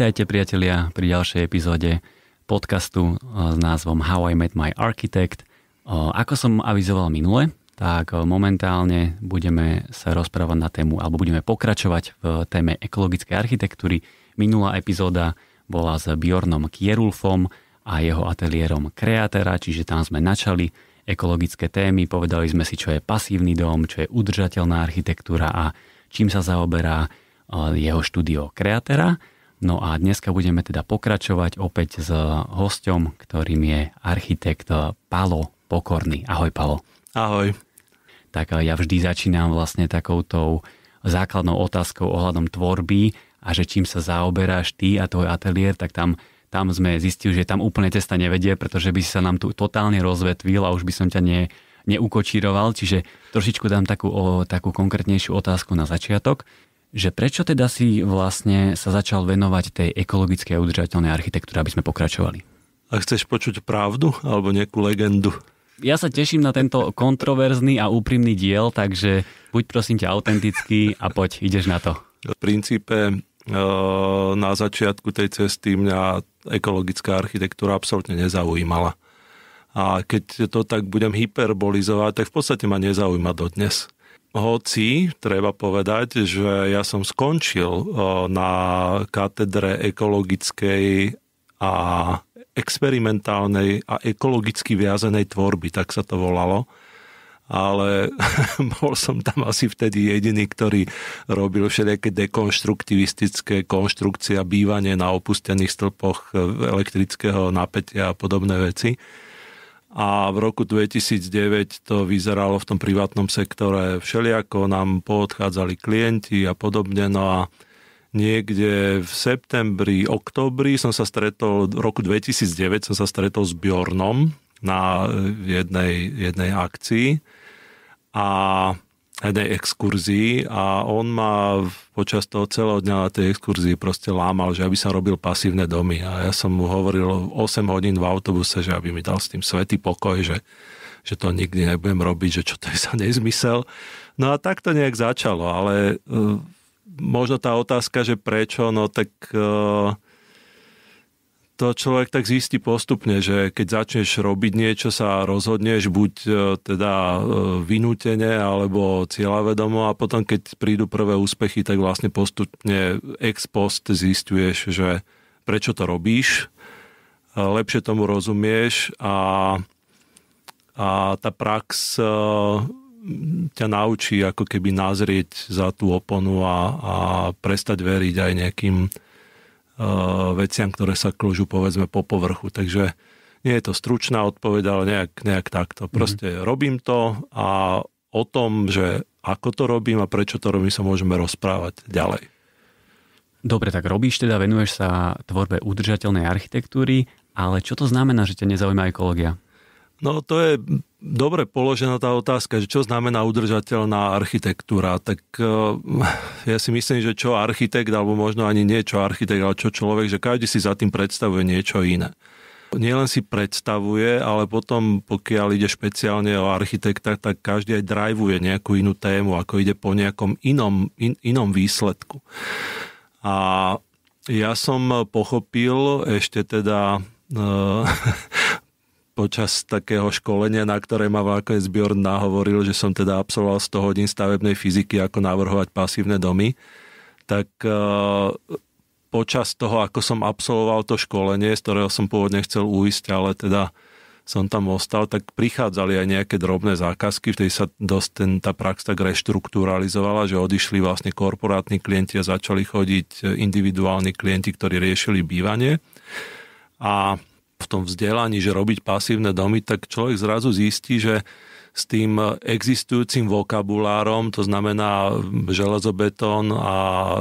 Vítajte priatelia pri ďalšej epizóde podcastu eh, s názvom How I Met My Architect. Eh, ako som avizoval minule, tak eh, momentálne budeme sa rozprávať na tému, alebo budeme pokračovať v téme ekologickej architektúry. Minulá epizóda bola s Bjornom Kierulfom a jeho ateliérom Kreatera, čiže tam sme načali ekologické témy, povedali sme si, čo je pasívny dom, čo je udržateľná architektúra a čím sa zaoberá jeho štúdio Kreatera. No a dneska budeme teda pokračovať opäť s eh, hosťom, ktorým je architekt eh, Palo Pokorný. Ahoj Palo. Ahoj. Tak eh, ja vždy začínam vlastne takouto základnou otázkou ohľadom tvorby a že čím sa zaoberáš ty a tvoj ateliér, tak tam, tam sme zistili, že tam úplne cesta nevedie, pretože by si sa nám tu totálne rozvetvil a už by som ťa ne, neukočíroval, čiže trošičku dám takú, o, takú konkrétnejšiu otázku na začiatok že prečo teda si vlastne sa začal venovať tej ekologickej a udržateľnej architektúre, aby sme pokračovali? A chceš počuť pravdu alebo nejakú legendu? Ja sa teším na tento kontroverzný a úprimný diel, takže buď prosím ťa autentický a poď, ideš na to. V princípe e, na začiatku tej cesty mňa ekologická architektúra absolútne nezaujímala. A keď to tak budem hyperbolizovať, tak v podstate ma nezaujíma dodnes hoci treba povedať, že ja som skončil na katedre ekologickej a experimentálnej a ekologicky viazenej tvorby, tak sa to volalo. Ale bol som tam asi vtedy jediný, ktorý robil všelijaké dekonštruktivistické konštrukcie a bývanie na opustených stĺpoch e, elektrického napätia a podobné veci a v roku 2009 to vyzeralo v tom privátnom sektore všeliako, nám poodchádzali klienti a podobne, no a niekde v septembri, oktobri som sa stretol, v roku 2009 som sa stretol s Bjornom na eh, jednej, jednej akcii a jednej exkurzii a on ma počas toho celého dňa na tej exkurzii proste lámal, že aby som robil pasívne domy a ja som mu hovoril 8 hodín v autobuse, že aby mi dal s tým svetý pokoj, že, že to nikdy nebudem robiť, že čo to je za nezmysel. No a tak to nejak začalo, ale uh, možno tá otázka, že prečo, no tak uh, to človek tak zistí postupne, že keď začneš robiť niečo, sa rozhodneš buď e, teda e, vynútene alebo cieľavedomo a potom keď prídu prvé úspechy, tak vlastne postupne ex post zistuješ, že prečo to robíš, e, lepšie tomu rozumieš a, a tá prax ťa naučí ako keby nazrieť za tú oponu a, a prestať veriť aj nejakým Eh, veciam, ktoré sa kľúžu povedzme po povrchu. Takže nie je to stručná odpoveď, ale nejak, nejak takto. Mhm. Proste mm-hmm. robím to a o tom, že ako to robím a prečo to robím, sa môžeme rozprávať ďalej. Dobre, tak robíš teda, venuješ sa tvorbe udržateľnej architektúry, ale čo to znamená, že ťa nezaujíma ekológia? No to je dobre položená tá otázka, že čo znamená udržateľná architektúra. Tak e, ja si myslím, že čo architekt, alebo možno ani nie čo architekt, ale čo človek, že každý si za tým predstavuje niečo iné. Nielen si predstavuje, ale potom, pokiaľ ide špeciálne o architekta, tak každý aj drajvuje nejakú inú tému, ako ide po nejakom inom, in, inom výsledku. A ja som pochopil ešte teda e, počas takého školenia, na ktoré ma Vákes Bjorn nahovoril, že som teda absolvoval 100 hodín stavebnej fyziky, ako navrhovať pasívne domy, tak eh, počas toho, ako som absolvoval to školenie, z ktorého som pôvodne chcel uísť, ale teda som tam ostal, tak prichádzali aj nejaké drobné zákazky, vtedy sa dosť ten, tá prax tak reštrukturalizovala, že odišli vlastne korporátni klienti a začali chodiť individuálni klienti, ktorí riešili bývanie. A v tom vzdelaní, že robiť pasívne domy, tak človek zrazu zistí, že s tým existujúcim vokabulárom, to znamená železobetón a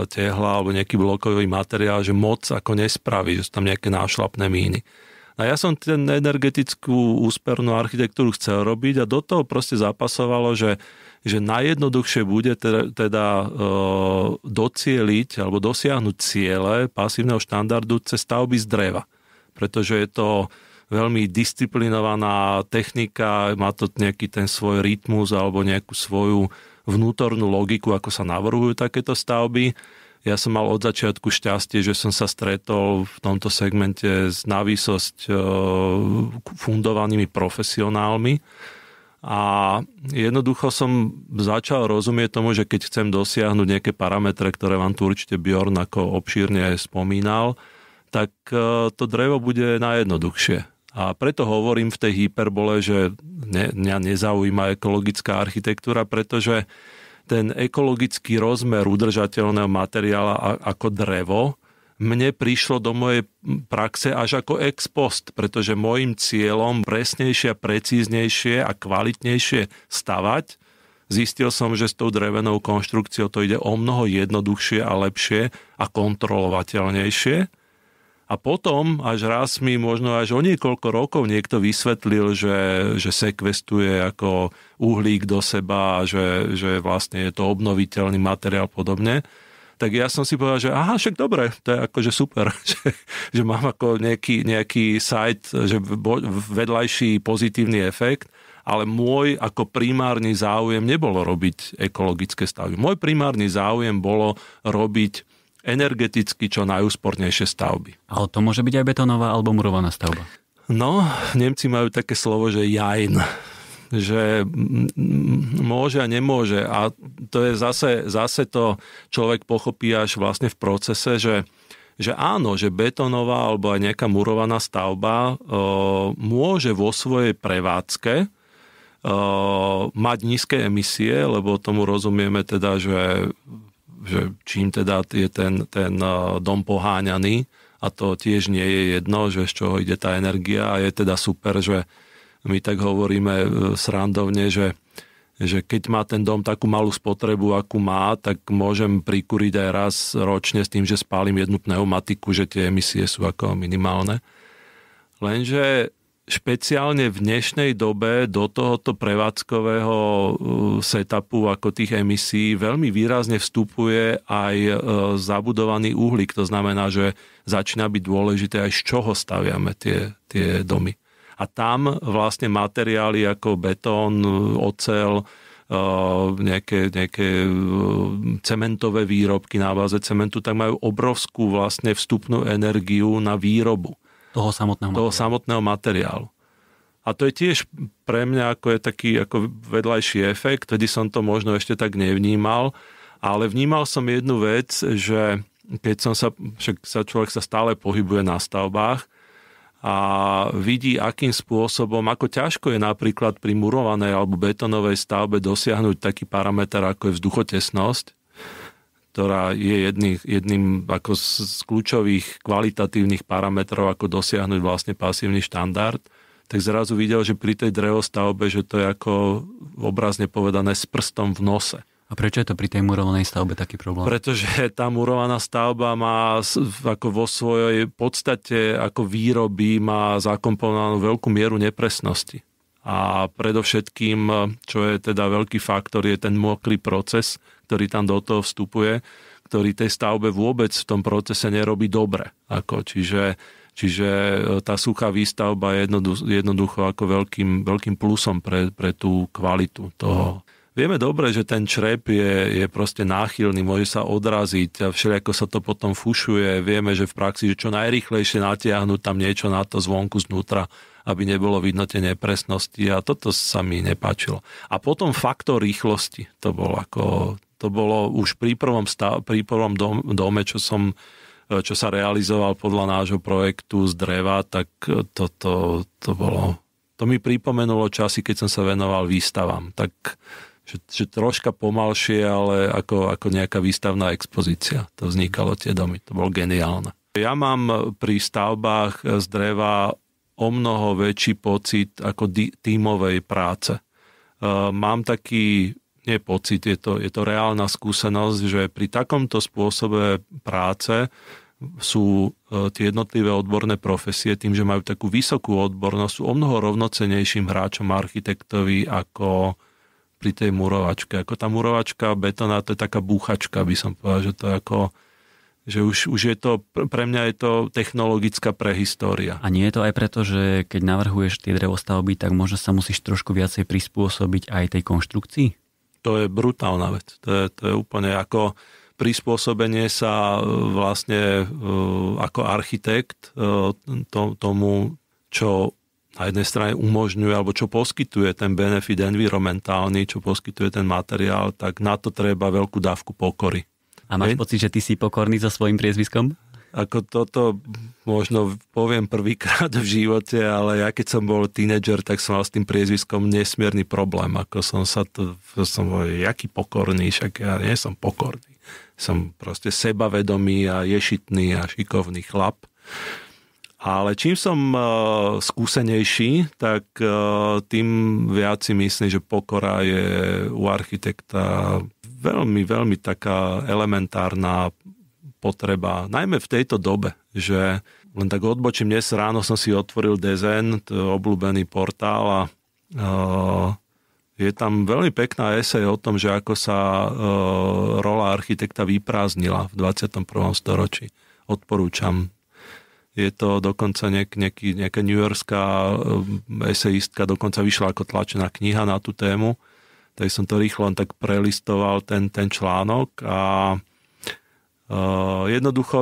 tehla alebo nejaký blokový materiál, že moc ako nespraví, že sú tam nejaké nášlapné míny. A ja som ten energetickú úspernú architektúru chcel robiť a do toho proste zapasovalo, že, že najjednoduchšie bude teda, teda e, docieliť alebo dosiahnuť ciele pasívneho štandardu cez stavby z dreva pretože je to veľmi disciplinovaná technika, má to nejaký ten svoj rytmus alebo nejakú svoju vnútornú logiku, ako sa navrhujú takéto stavby. Ja som mal od začiatku šťastie, že som sa stretol v tomto segmente s navýsosť e, fundovanými profesionálmi a jednoducho som začal rozumieť tomu, že keď chcem dosiahnuť nejaké parametre, ktoré vám tu určite Bjorn ako obšírne spomínal, tak e, to drevo bude najjednoduchšie. A preto hovorím v tej hyperbole, že ne, mňa nezaujíma ekologická architektúra, pretože ten ekologický rozmer udržateľného materiála ako drevo mne prišlo do mojej praxe až ako ex post, pretože môjim cieľom presnejšie, precíznejšie a kvalitnejšie stavať, zistil som, že s tou drevenou konštrukciou to ide o mnoho jednoduchšie a lepšie a kontrolovateľnejšie a potom až raz mi možno až o niekoľko rokov niekto vysvetlil, že, že sekvestuje ako uhlík do seba a že, že vlastne je to obnoviteľný materiál podobne. Tak ja som si povedal, že aha, však dobre, to je akože super, že, že mám ako nejaký, nejaký site, že vedľajší pozitívny efekt ale môj ako primárny záujem nebolo robiť ekologické stavy. Môj primárny záujem bolo robiť energeticky čo najúspornejšie stavby. Ale to môže byť aj betonová alebo murovaná stavba. No, Nemci majú také slovo, že jajn že môže a nemôže. A to je zase, zase to človek pochopí až vlastne v procese, že, že áno, že betonová alebo aj nejaká murovaná stavba o, môže vo svojej prevádzke o, mať nízke emisie, lebo tomu rozumieme teda, že že čím teda je ten, ten e, dom poháňaný a to tiež nie je jedno, že z čoho ide tá energia a je teda super, že my tak hovoríme e, srandovne, že že keď má ten dom takú malú spotrebu, akú má, tak môžem prikúriť aj raz ročne s tým, že spálim jednu pneumatiku, že tie emisie sú ako minimálne. Lenže špeciálne v dnešnej dobe do tohoto prevádzkového uh, setupu ako tých emisí veľmi výrazne vstupuje aj uh, zabudovaný uhlík. To znamená, že začína byť dôležité aj z čoho staviame tie, tie domy. A tam vlastne materiály ako betón, uh, ocel, nejaké, nejaké cementové výrobky na báze cementu, tak majú obrovskú vlastne vstupnú energiu na výrobu. Toho samotného toho samotného materiálu. A to je tiež pre mňa ako je taký ako vedľajší efekt, kedy som to možno ešte tak nevnímal, ale vnímal som jednu vec, že keď som sa, však sa človek sa stále pohybuje na stavbách a vidí, akým spôsobom, ako ťažko je napríklad pri murovanej alebo betonovej stavbe dosiahnuť taký parameter, ako je vzduchotesnosť, ktorá je jedný, jedným ako z kľúčových kvalitatívnych parametrov, ako dosiahnuť vlastne pasívny štandard, tak zrazu videl, že pri tej drevostavbe, že to je ako obrazne povedané s prstom v nose. A prečo je to pri tej murovanej stavbe taký problém? Pretože tá murovaná stavba má ako vo svojej podstate ako výroby má zakomponovanú veľkú mieru nepresnosti. A predovšetkým, čo je teda veľký faktor, je ten mokrý proces, ktorý tam do toho vstupuje, ktorý tej stavbe vôbec v tom procese nerobí dobre. Ako, čiže, čiže e, tá suchá výstavba je jednoducho, jednoducho ako veľkým, veľkým plusom pre, pre tú kvalitu toho. Vieme dobre, že ten črep je, je proste náchylný, môže sa odraziť a všelijako sa to potom fušuje. Vieme, že v praxi, že čo najrychlejšie natiahnuť tam niečo na to zvonku znútra, aby nebolo vidno tie nepresnosti a toto sa mi nepáčilo. A potom faktor rýchlosti, to bol ako to bolo už pri prvom, stav, pri prvom dome, čo som čo sa realizoval podľa nášho projektu z dreva, tak to, to, to bolo... To mi pripomenulo časy, keď som sa venoval výstavám. Tak že, že troška pomalšie, ale ako, ako nejaká výstavná expozícia. To vznikalo tie domy. To bolo geniálne. Ja mám pri stavbách z dreva o mnoho väčší pocit ako tímovej práce. Ehm, mám taký nie pocit, je to, je to reálna skúsenosť, že pri takomto spôsobe práce sú e, tie jednotlivé odborné profesie, tým, že majú takú vysokú odbornosť, sú o mnoho rovnocenejším hráčom architektovi ako pri tej murovačke. Ako tá murovačka betona, to je taká búchačka, by som povedal, že to je ako že už, už je to, pre mňa je to technologická prehistória. A nie je to aj preto, že keď navrhuješ tie drevostavby, tak možno sa musíš trošku viacej prispôsobiť aj tej konštrukcii? to je brutálna vec. To je, to je úplne ako prispôsobenie sa e, vlastne e, ako architekt e, tomu, čo na jednej strane umožňuje alebo čo poskytuje ten benefit environmentálny, čo poskytuje ten materiál, tak na to treba veľkú dávku pokory. A máš pocit, že ty si pokorný so svojím priezviskom? ako toto možno poviem prvýkrát v živote, ale ja keď som bol tínedžer, tak som mal s tým priezviskom nesmierny problém. Ako som sa to, som bol, jaký pokorný, však ja nie som pokorný. Som proste sebavedomý a ješitný a šikovný chlap. Ale čím som uh, skúsenejší, tak uh, tým viac si myslím, že pokora je u architekta veľmi, veľmi taká elementárna potreba, najmä v tejto dobe, že len tak odbočím, dnes ráno som si otvoril DZN, to je obľúbený portál a uh, je tam veľmi pekná esej o tom, že ako sa uh, rola architekta vyprázdnila v 21. storočí. Odporúčam. Je to dokonca nejak, nejaký, nejaká New Yorkská e, eseistka, dokonca vyšla ako tlačená kniha na tú tému, tak som to rýchlo len tak prelistoval ten, ten článok a Eh, jednoducho,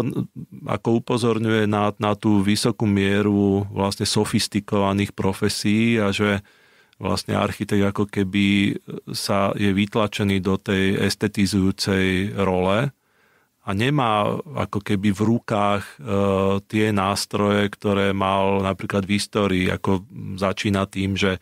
ako upozorňuje na, na tú vysokú mieru vlastne sofistikovaných profesí a že vlastne architekt ako keby eh, sa je vytlačený do tej estetizujúcej role a nemá ako keby v rukách e, tie nástroje, ktoré mal napríklad v histórii, ako začína tým, že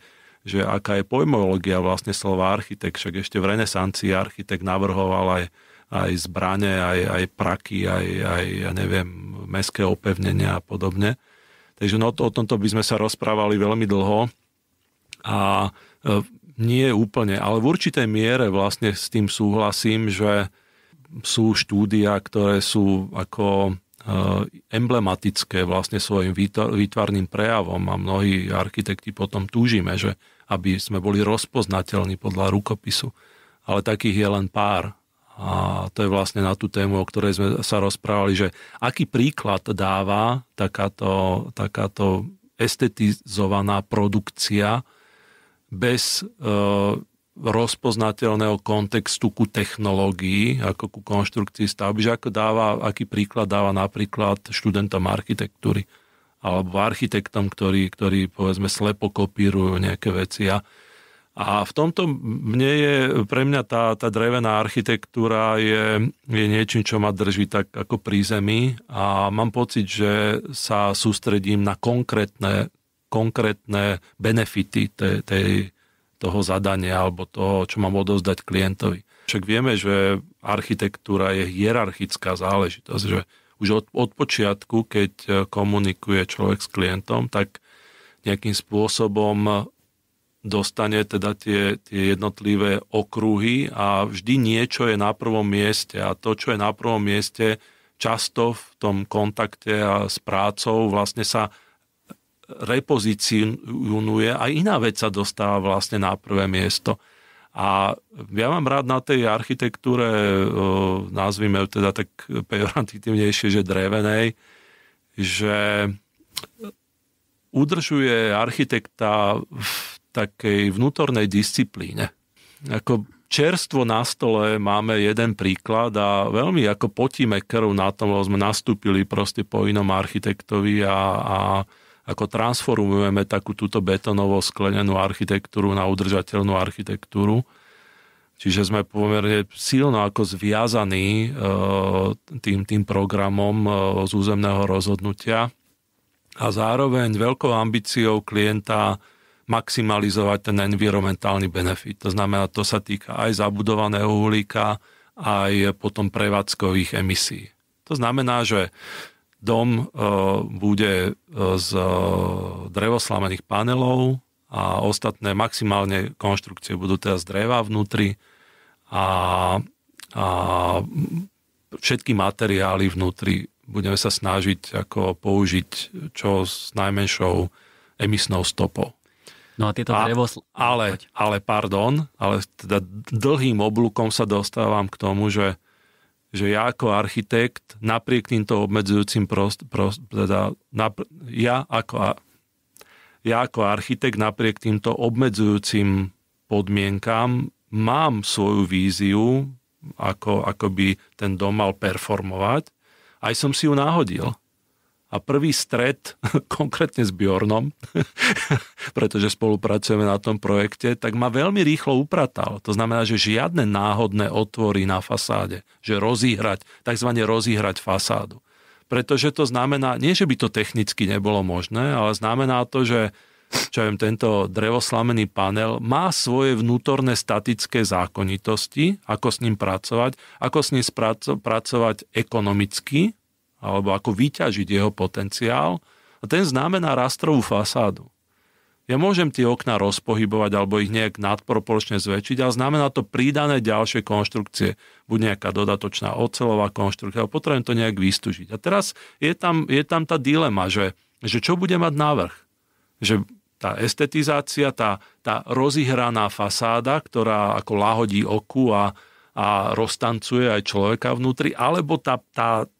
že aká je pojmológia vlastne slova architekt. Však ešte v renesancii architekt navrhoval aj aj zbranie, aj, aj praky, aj, aj, ja neviem, mestské opevnenia a podobne. Takže no, o tomto by sme sa rozprávali veľmi dlho a e, nie úplne, ale v určitej miere vlastne s tým súhlasím, že sú štúdia, ktoré sú ako e, emblematické vlastne svojim výtvarným prejavom a mnohí architekti potom túžime, že aby sme boli rozpoznateľní podľa rukopisu. Ale takých je len pár a to je vlastne na tú tému, o ktorej sme sa rozprávali, že aký príklad dáva takáto, takáto estetizovaná produkcia bez e, rozpoznateľného kontextu ku technológii, ako ku konštrukcii stavby, že ako dáva, aký príklad dáva napríklad študentom architektúry alebo architektom, ktorí, ktorí povedzme slepo kopírujú nejaké veci a a v tomto mne je, pre mňa tá, tá drevená architektúra je, je niečím, čo ma drží tak ako pri zemi a mám pocit, že sa sústredím na konkrétne, konkrétne benefity tej, tej, toho zadania alebo toho, čo mám odozdať klientovi. Však vieme, že architektúra je hierarchická záležitosť, že už od, od počiatku, keď eh, komunikuje človek s klientom, tak nejakým spôsobom dostane teda tie, tie jednotlivé okruhy a vždy niečo je na prvom mieste a to, čo je na prvom mieste, často v tom kontakte a s prácou vlastne sa repozicionuje a iná vec sa dostáva vlastne na prvé miesto. A ja mám rád na tej architektúre, nazvime teda tak pejorantitívnejšie, že drevenej, že udržuje architekta v takej vnútornej disciplíne. Ako čerstvo na stole máme jeden príklad a veľmi ako potíme krv na tom, lebo sme nastúpili proste po inom architektovi a, a ako transformujeme takú túto betonovo sklenenú architektúru na udržateľnú architektúru. Čiže sme pomerne silno ako zviazaní e, tým, tým programom e, z územného rozhodnutia a zároveň veľkou ambíciou klienta maximalizovať ten environmentálny benefit. To znamená, to sa týka aj zabudovaného uhlíka, aj potom prevádzkových emisí. To znamená, že dom e, bude e, z e, drevoslamených panelov a ostatné maximálne konštrukcie budú teda z dreva vnútri a, a všetky materiály vnútri budeme sa snažiť ako použiť čo s najmenšou emisnou stopou. No a tieto A, Ale, ale pardon, ale teda dlhým oblúkom sa dostávam k tomu, že, že ja ako architekt, napriek týmto obmedzujúcim prost, prost, teda, napr- ja, ako, ja ako architekt napriek týmto obmedzujúcim podmienkám mám svoju víziu, ako, ako by ten dom mal performovať, aj som si ju náhodil a prvý stret, konkrétne s Bjornom, pretože spolupracujeme na tom projekte, tak ma veľmi rýchlo upratal. To znamená, že žiadne náhodné otvory na fasáde, že rozíhrať, takzvané rozíhrať fasádu. Pretože to znamená, nie že by to technicky nebolo možné, ale znamená to, že čo viem, tento drevoslamený panel má svoje vnútorné statické zákonitosti, ako s ním pracovať, ako s ním spracovať ekonomicky, alebo ako vyťažiť jeho potenciál a ten znamená rastrovú fasádu. Ja môžem tie okná rozpohybovať alebo ich nejak nadproporčne zväčšiť, ale znamená to pridané ďalšie konštrukcie. Buď nejaká dodatočná ocelová konštrukcia, ale potrebujem to nejak vystúžiť. A teraz je tam, je tam tá dilema, že, že čo bude mať návrh? Že tá estetizácia, tá, tá rozihraná fasáda, ktorá ako lahodí oku a, a roztancuje aj človeka vnútri, alebo tá, tá,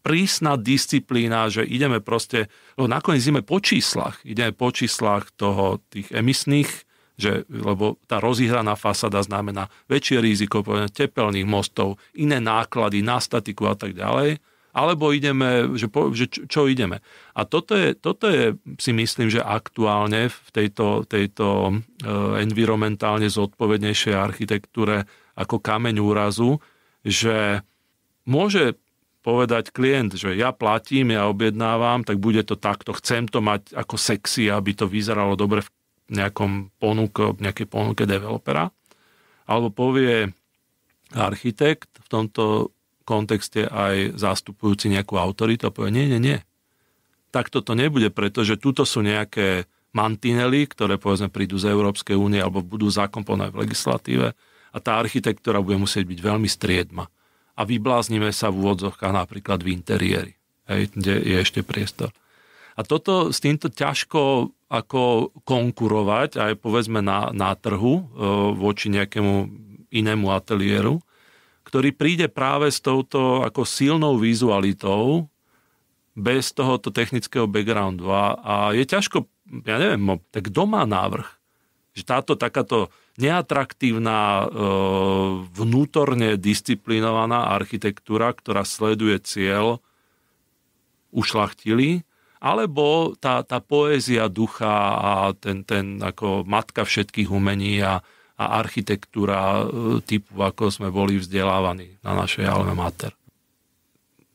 prísna disciplína, že ideme proste, lebo nakoniec ideme po číslach, ideme po číslach toho, tých emisných, že, lebo tá rozihraná fasada znamená väčšie riziko poviem, tepelných mostov, iné náklady na statiku a tak ďalej, alebo ideme, že, po, že čo, čo ideme. A toto je, toto je, si myslím, že aktuálne v tejto, tejto e, environmentálne zodpovednejšej architektúre ako kameň úrazu, že môže povedať klient, že ja platím, ja objednávam, tak bude to takto, chcem to mať ako sexy, aby to vyzeralo dobre v nejakom ponuke, nejakej ponuke developera. Alebo povie architekt, v tomto kontexte aj zastupujúci nejakú autoritu a povie, nie, nie, nie. Tak toto nebude, pretože tuto sú nejaké mantinely, ktoré povedzme prídu z Európskej únie alebo budú zakomponované v legislatíve a tá architektúra bude musieť byť veľmi striedma a vybláznime sa v úvodzovkách napríklad v interiéri, hej, kde je ešte priestor. A toto s týmto ťažko ako konkurovať aj povedzme na, na trhu e, voči nejakému inému ateliéru, ktorý príde práve s touto ako silnou vizualitou bez tohoto technického backgroundu. A, a je ťažko, ja neviem, no, tak kto má návrh? Že táto takáto neatraktívna, e, vnútorne disciplinovaná architektúra, ktorá sleduje cieľ, ušlachtili, alebo tá, tá poézia ducha a ten, ten ako matka všetkých umení a, a architektúra e, typu, ako sme boli vzdelávaní na našej alma mater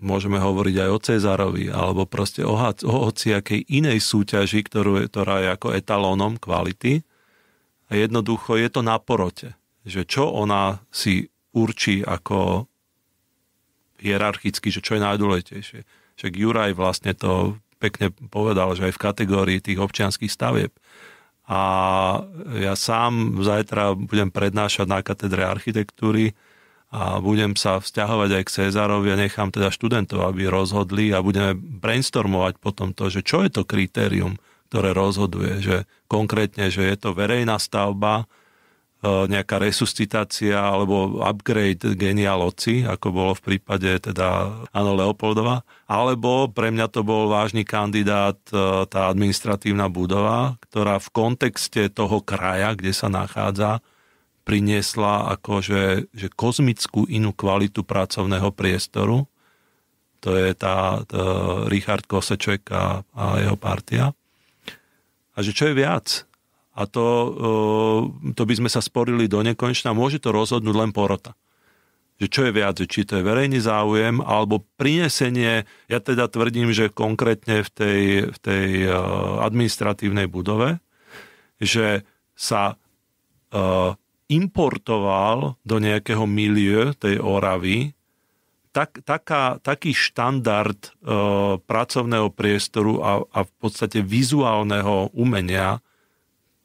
môžeme hovoriť aj o Cezarovi, alebo proste o, o hociakej inej súťaži, ktorú, ktorá je ako etalónom kvality, a jednoducho je to na porote, že čo ona si určí ako hierarchicky, že čo je najdôležitejšie. Však Juraj vlastne to pekne povedal, že aj v kategórii tých občianských stavieb. A ja sám zajtra budem prednášať na katedre architektúry a budem sa vzťahovať aj k Cezárovi a nechám teda študentov, aby rozhodli a budeme brainstormovať potom to, že čo je to kritérium, ktoré rozhoduje, že konkrétne, že je to verejná stavba, e, nejaká resuscitácia alebo upgrade genia Loci, ako bolo v prípade teda Ano Leopoldova, alebo pre mňa to bol vážny kandidát e, tá administratívna budova, ktorá v kontexte toho kraja, kde sa nachádza, priniesla akože že kozmickú inú kvalitu pracovného priestoru. To je tá, tá e, Richard Koseček a, a jeho partia. A že čo je viac? A to, eh, to by sme sa sporili do nekonečna. Môže to rozhodnúť len porota. Že čo je viac, či to je verejný záujem alebo prinesenie, ja teda tvrdím, že konkrétne v tej, v tej eh, administratívnej budove, že sa eh, importoval do nejakého milieu tej Oravy tak, taká, taký štandard e, pracovného priestoru a, a v podstate vizuálneho umenia,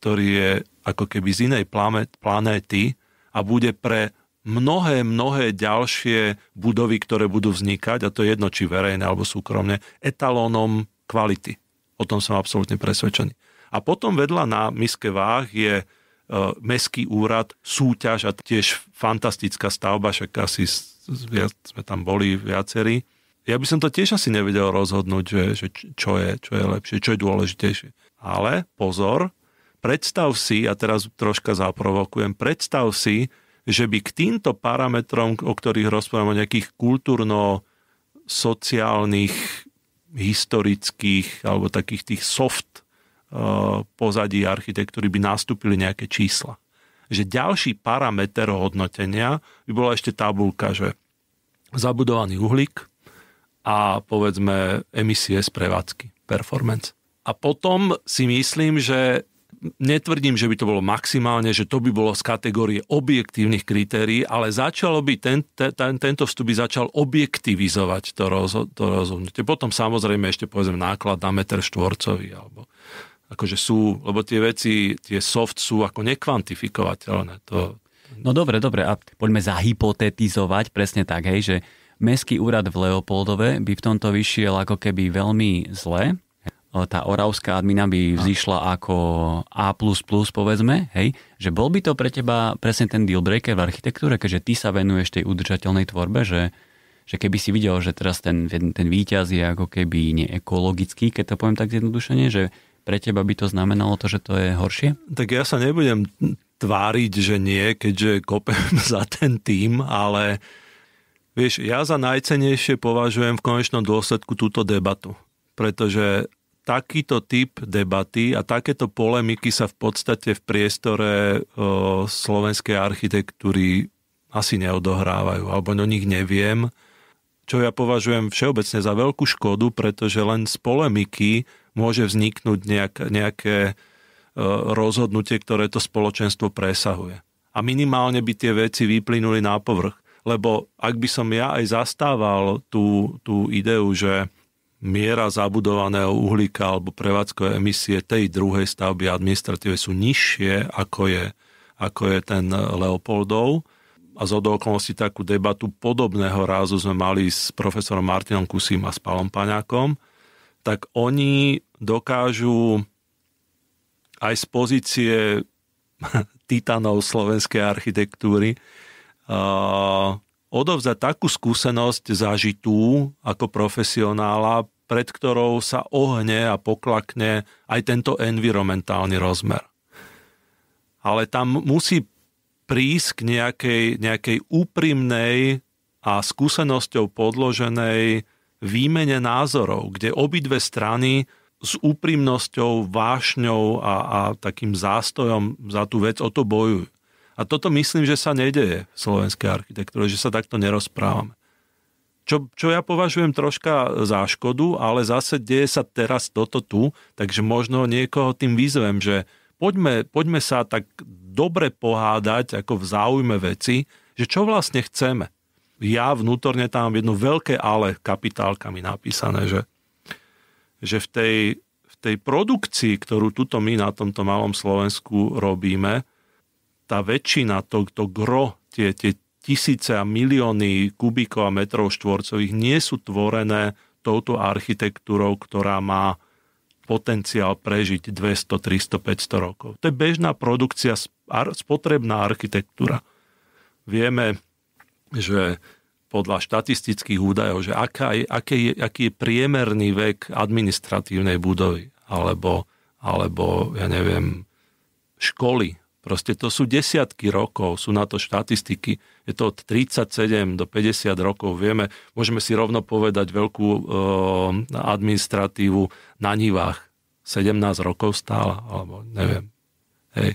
ktorý je ako keby z inej planéty a bude pre mnohé, mnohé ďalšie budovy, ktoré budú vznikať, a to je jedno či verejné alebo súkromne, etalónom kvality. O tom som absolútne presvedčený. A potom vedľa na miske váh je e, Mestský úrad, súťaž a tiež fantastická stavba, však asi viac sme tam boli viacerí. Ja by som to tiež asi nevedel rozhodnúť, že, že čo je, čo je lepšie, čo je dôležitejšie. Ale pozor, predstav si, a teraz troška zaprovokujem, predstav si, že by k týmto parametrom, o ktorých rozprávam, o nejakých kultúrno-sociálnych, historických alebo takých tých soft eh, pozadí architektúry by nastúpili nejaké čísla že ďalší parameter hodnotenia by bola ešte tabulka, že zabudovaný uhlík a povedzme emisie z prevádzky, performance. A potom si myslím, že netvrdím, že by to bolo maximálne, že to by bolo z kategórie objektívnych kritérií, ale začalo by ten, ten, tento vstup by začal objektivizovať to, rozho- to rozhodnutie. Potom samozrejme ešte povedzme náklad na meter štvorcový alebo akože sú, lebo tie veci, tie soft sú ako nekvantifikovateľné. To... No dobre, dobre, a poďme zahypotetizovať presne tak, hej, že Mestský úrad v Leopoldove by v tomto vyšiel ako keby veľmi zle, tá oravská admina by vzýšla ako A++, povedzme, hej, že bol by to pre teba presne ten deal breaker v architektúre, keďže ty sa venuješ tej udržateľnej tvorbe, že, že keby si videl, že teraz ten, ten výťaz je ako keby neekologický, keď to poviem tak zjednodušene, že pre teba by to znamenalo to, že to je horšie? Tak ja sa nebudem tváriť, že nie, keďže kopem za ten tým, ale vieš, ja za najcenejšie považujem v konečnom dôsledku túto debatu. Pretože takýto typ debaty a takéto polemiky sa v podstate v priestore o, slovenskej architektúry asi neodohrávajú, alebo o nich neviem, čo ja považujem všeobecne za veľkú škodu, pretože len z polemiky môže vzniknúť nejak, nejaké e, rozhodnutie, ktoré to spoločenstvo presahuje. A minimálne by tie veci vyplynuli na povrch. Lebo ak by som ja aj zastával tú, tú ideu, že miera zabudovaného uhlíka alebo prevádzkové emisie tej druhej stavby administratíve sú nižšie, ako je, ako je ten Leopoldov, a zo okolností takú debatu podobného rázu sme mali s profesorom Martinom Kusím a s Palom Paňákom, tak oni dokážu aj z pozície titanov slovenskej architektúry uh, odovzdať takú skúsenosť zažitú ako profesionála, pred ktorou sa ohne a poklakne aj tento environmentálny rozmer. Ale tam musí prísť k nejakej, nejakej úprimnej a skúsenosťou podloženej výmene názorov, kde obidve strany s úprimnosťou, vášňou a, a takým zástojom za tú vec o to bojujú. A toto myslím, že sa nedeje v slovenskej architektúre, že sa takto nerozprávame. Čo, čo ja považujem troška za škodu, ale zase deje sa teraz toto tu, takže možno niekoho tým vyzvem, že poďme, poďme sa tak dobre pohádať ako v záujme veci, že čo vlastne chceme ja vnútorne tam jedno veľké ale kapitálkami napísané, že, že v, tej, v tej produkcii, ktorú tuto my na tomto malom Slovensku robíme, tá väčšina, to, to gro, tie, tie tisíce a milióny kubíkov a metrov štvorcových nie sú tvorené touto architektúrou, ktorá má potenciál prežiť 200, 300, 500 rokov. To je bežná produkcia, spotrebná architektúra. Vieme že podľa štatistických údajov, že aká je, aký, je, aký je priemerný vek administratívnej budovy alebo, alebo, ja neviem, školy. Proste to sú desiatky rokov, sú na to štatistiky. Je to od 37 do 50 rokov. Vieme, môžeme si rovno povedať veľkú e, administratívu na nivách. 17 rokov stála, alebo neviem. Hej.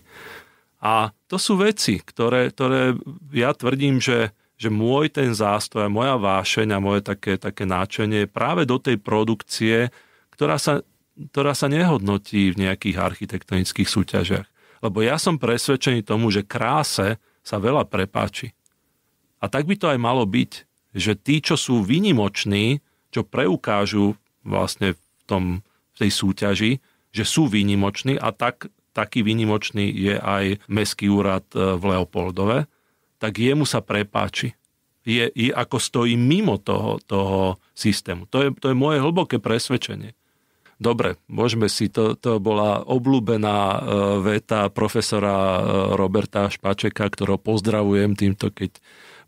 A to sú veci, ktoré, ktoré ja tvrdím, že že môj ten zástoj moja vášeň a moje také, také náčenie je práve do tej produkcie, ktorá sa, ktorá sa nehodnotí v nejakých architektonických súťažiach. Lebo ja som presvedčený tomu, že kráse sa veľa prepáči. A tak by to aj malo byť, že tí, čo sú vynimoční, čo preukážu vlastne v, tom, v tej súťaži, že sú výnimoční a tak, taký výnimočný je aj Mestský úrad e, v Leopoldove, tak jemu sa prepáči. Je, je ako stojí mimo toho, toho systému. To je, to je moje hlboké presvedčenie. Dobre, môžeme si, to, to bola obľúbená e, veta profesora e, Roberta Špačeka, ktorého pozdravujem týmto, keď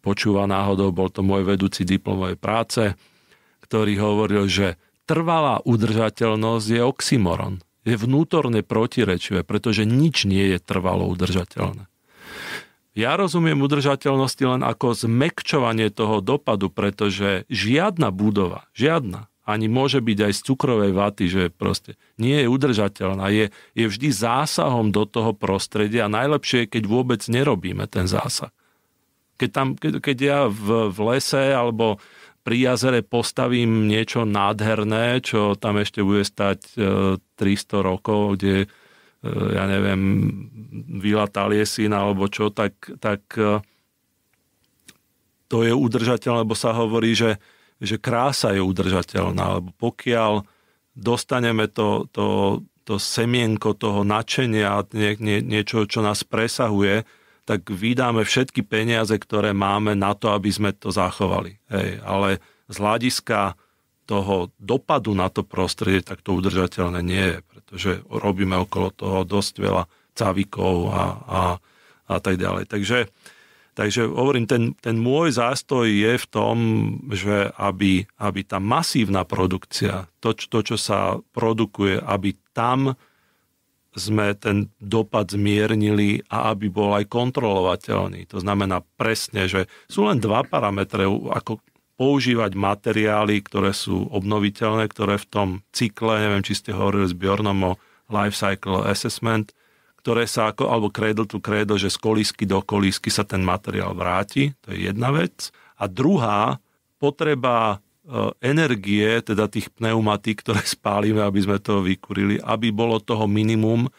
počúva náhodou, bol to môj vedúci diplomovej práce, ktorý hovoril, že trvalá udržateľnosť je oxymoron. Je vnútorne protirečivé, pretože nič nie je trvalo udržateľné. Ja rozumiem udržateľnosti len ako zmekčovanie toho dopadu, pretože žiadna budova, žiadna, ani môže byť aj z cukrovej vaty, že proste nie je udržateľná, je, je vždy zásahom do toho prostredia a najlepšie je, keď vôbec nerobíme ten zásah. Keď, tam, keď, keď ja v, v lese alebo pri jazere postavím niečo nádherné, čo tam ešte bude stať 300 e, rokov, kde E, ja neviem, Vila Taliesin alebo čo, tak, tak e, to je udržateľné, lebo sa hovorí, že, že krása je udržateľná, lebo pokiaľ dostaneme to, to, to semienko toho načenia, nie, nie, niečo, čo nás presahuje, tak vydáme všetky peniaze, ktoré máme na to, aby sme to zachovali. Hej, ale z hľadiska toho dopadu na to prostredie, tak to udržateľné nie je, pretože robíme okolo toho dosť veľa cavikov a, a, a tak ďalej. Takže, takže hovorím, ten, ten môj zástoj je v tom, že aby, aby tá masívna produkcia, to, to, čo sa produkuje, aby tam sme ten dopad zmiernili a aby bol aj kontrolovateľný. To znamená presne, že sú len dva parametre, ako používať materiály, ktoré sú obnoviteľné, ktoré v tom cykle, neviem, či ste hovorili s Bjornom o life cycle assessment, ktoré sa ako, alebo cradle to cradle, že z kolísky do kolísky sa ten materiál vráti, to je jedna vec. A druhá, potreba e, energie, teda tých pneumatík, ktoré spálime, aby sme to vykurili, aby bolo toho minimum,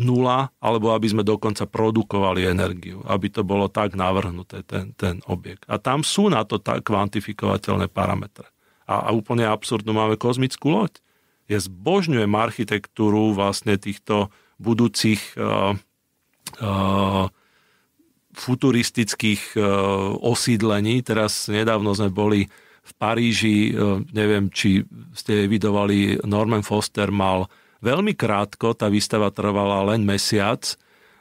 nula, alebo aby sme dokonca produkovali energiu, aby to bolo tak navrhnuté, ten, ten objekt. A tam sú na to tak kvantifikovateľné parametre. A, a úplne absurdnú máme kozmickú loď. Ja zbožňujem architektúru vlastne týchto budúcich uh, uh, futuristických uh, osídlení. Teraz nedávno sme boli v Paríži, uh, neviem, či ste vidovali, Norman Foster mal uh, Veľmi krátko tá výstava trvala len mesiac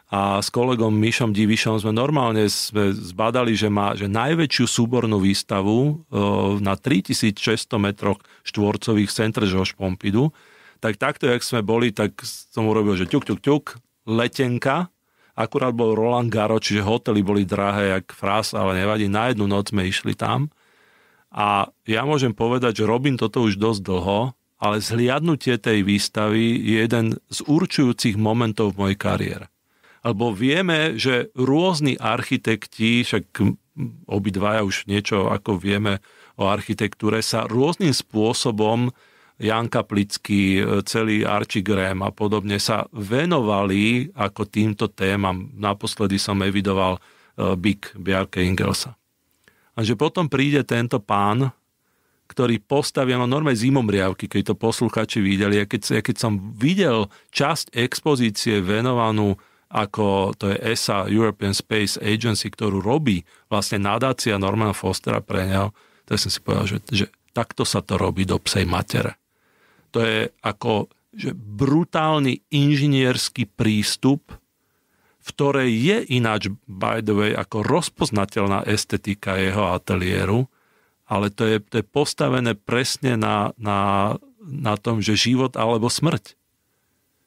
a s kolegom Mišom Divišom sme normálne sme zbadali, že má že najväčšiu súbornú výstavu e, na 3600 metroch štvorcových centre Žoš Pompidu. Tak takto, jak sme boli, tak som urobil, že ťuk, ťuk, ťuk, letenka, akurát bol Roland Garo, čiže hotely boli drahé, jak frás, ale nevadí, na jednu noc sme išli tam. A ja môžem povedať, že robím toto už dosť dlho ale zhliadnutie tej výstavy je jeden z určujúcich momentov v mojej kariére. Lebo vieme, že rôzni architekti, však obidvaja už niečo ako vieme o architektúre, sa rôznym spôsobom Jan Kaplický, celý Archie Graham a podobne sa venovali ako týmto témam. Naposledy som evidoval eh, Big Bjarke Ingelsa. A že potom príde tento pán ktorý postavia, no normálne zimomriavky, keď to posluchači videli. Ja keď, ja keď som videl časť expozície venovanú ako to je ESA, European Space Agency, ktorú robí vlastne nadácia Normana Fostera pre neho, tak som si povedal, že, že takto sa to robí do psej matere. To je ako že brutálny inžinierský prístup, v ktorej je ináč, by the way, ako rozpoznateľná estetika jeho ateliéru, ale to je, to je postavené presne na, na, na tom, že život alebo smrť.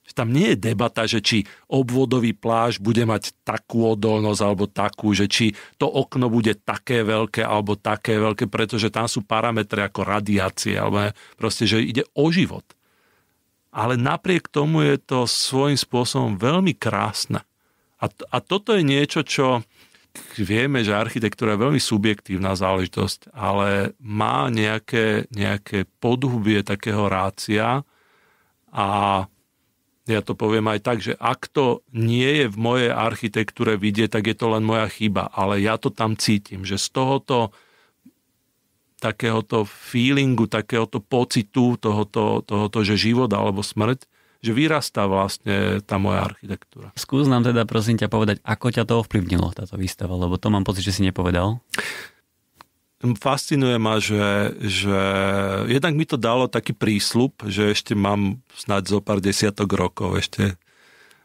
Že tam nie je debata, že či obvodový pláž bude mať takú odolnosť alebo takú, že či to okno bude také veľké alebo také veľké, pretože tam sú parametre ako radiácie, alebo proste, že ide o život. Ale napriek tomu je to svojím spôsobom veľmi krásne. A, a toto je niečo, čo vieme, že architektúra je veľmi subjektívna záležitosť, ale má nejaké, nejaké podhubie takého rácia a ja to poviem aj tak, že ak to nie je v mojej architektúre vidieť, tak je to len moja chyba, ale ja to tam cítim, že z tohoto takéhoto feelingu, takéhoto pocitu, tohoto, tohoto že život alebo smrť, že vyrastá vlastne tá moja architektúra. Skús nám teda prosím ťa povedať, ako ťa to ovplyvnilo táto výstava, lebo to mám pocit, že si nepovedal. Fascinuje ma, že, že jednak mi to dalo taký prísľub, že ešte mám snáď zo pár desiatok rokov ešte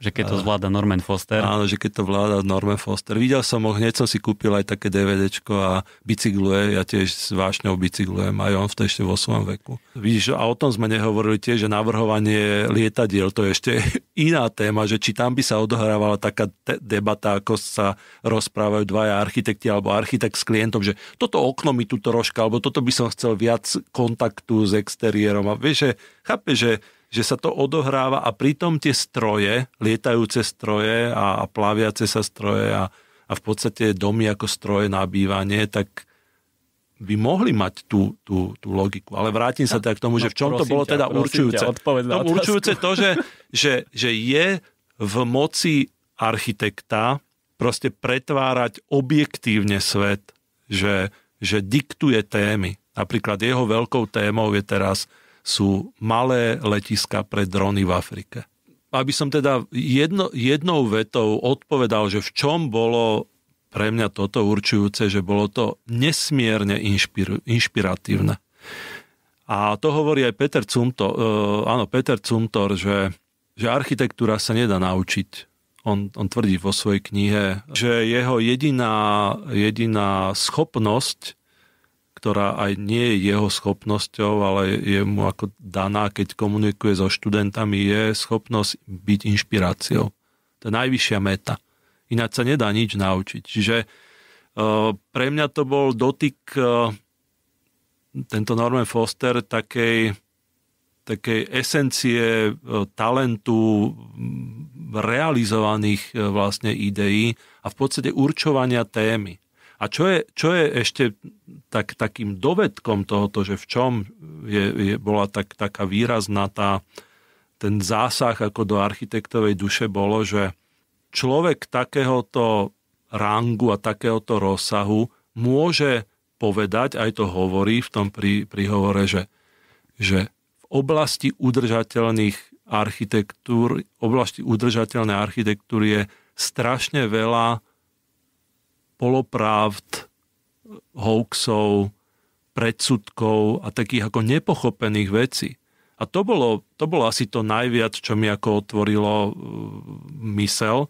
že keď to zvláda Norman Foster. Áno, že keď to vláda Norman Foster. Videl som ho, hneď som si kúpil aj také DVDčko a bicykluje, ja tiež s vášňou bicyklujem, aj on v ešte vo svojom veku. Vidíš, a o tom sme nehovorili tiež, že navrhovanie lietadiel, to je ešte iná téma, že či tam by sa odohrávala taká te- debata, ako sa rozprávajú dvaja architekti alebo architekt s klientom, že toto okno mi tu troška, alebo toto by som chcel viac kontaktu s exteriérom. A vieš, že chápe, že že sa to odohráva a pritom tie stroje, lietajúce stroje a, a plaviace sa stroje a, a v podstate domy ako stroje na bývanie, tak by mohli mať tú, tú, tú logiku. Ale vrátim sa no, teda k tomu, no, že v čom to bolo teda určujúce. Ťa, no, určujúce to, že, že, že je v moci architekta proste pretvárať objektívne svet, že, že diktuje témy. Napríklad jeho veľkou témou je teraz sú malé letiska pre drony v Afrike. Aby som teda jedno, jednou vetou odpovedal, že v čom bolo pre mňa toto určujúce, že bolo to nesmierne inšpir, inšpiratívne. A to hovorí aj Peter Cumtor, uh, áno, Peter Cumtor že, že architektúra sa nedá naučiť. On, on tvrdí vo svojej knihe, že jeho jediná, jediná schopnosť ktorá aj nie je jeho schopnosťou, ale je mu ako daná, keď komunikuje so študentami, je schopnosť byť inšpiráciou. To je najvyššia meta. Ináč sa nedá nič naučiť. Čiže e, pre mňa to bol dotyk e, tento Norman Foster takej, takej esencie e, talentu realizovaných vlastne ideí a v podstate určovania témy. A čo je, čo je ešte tak, takým dovedkom tohoto, že v čom je, je, bola tak, taká výrazná tá, ten zásah ako do architektovej duše bolo, že človek takéhoto rangu a takéhoto rozsahu môže povedať, aj to hovorí v tom prí, príhovore, že, že v oblasti udržateľných architektúr, oblasti udržateľnej architektúry je strašne veľa polopravd, eh, hoaxov, predsudkov a takých ako nepochopených vecí. A to bolo, to bolo asi to najviac, čo mi ako otvorilo eh, mysel,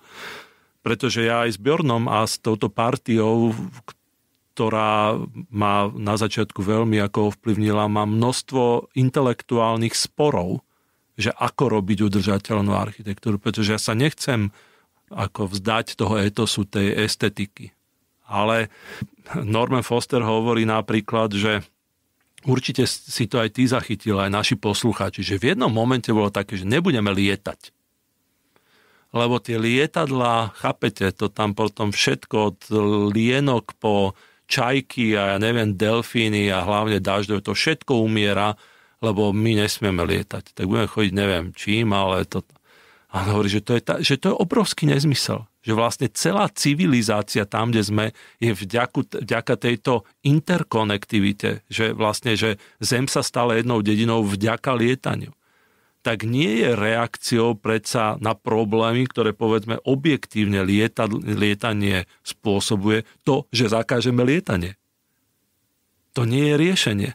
pretože ja aj s Bjornom a s touto partiou, ktorá ma na začiatku veľmi ako ovplyvnila, má množstvo intelektuálnych sporov, že ako robiť udržateľnú architektúru, pretože ja sa nechcem ako vzdať toho etosu tej estetiky. Ale Norman Foster hovorí napríklad, že určite si to aj ty zachytil, aj naši poslucháči, že v jednom momente bolo také, že nebudeme lietať. Lebo tie lietadlá, chápete, to tam potom všetko od lienok po čajky a ja neviem, delfíny a hlavne dažďov, to všetko umiera, lebo my nesmieme lietať. Tak budeme chodiť neviem čím, ale to... A hovorí, že to, je ta, že to je obrovský nezmysel že vlastne celá civilizácia tam, kde sme, je vďaku, vďaka tejto interkonektivite, že vlastne, že Zem sa stala jednou dedinou vďaka lietaniu tak nie je reakciou predsa na problémy, ktoré povedzme objektívne lieta, lietanie spôsobuje to, že zakážeme lietanie. To nie je riešenie.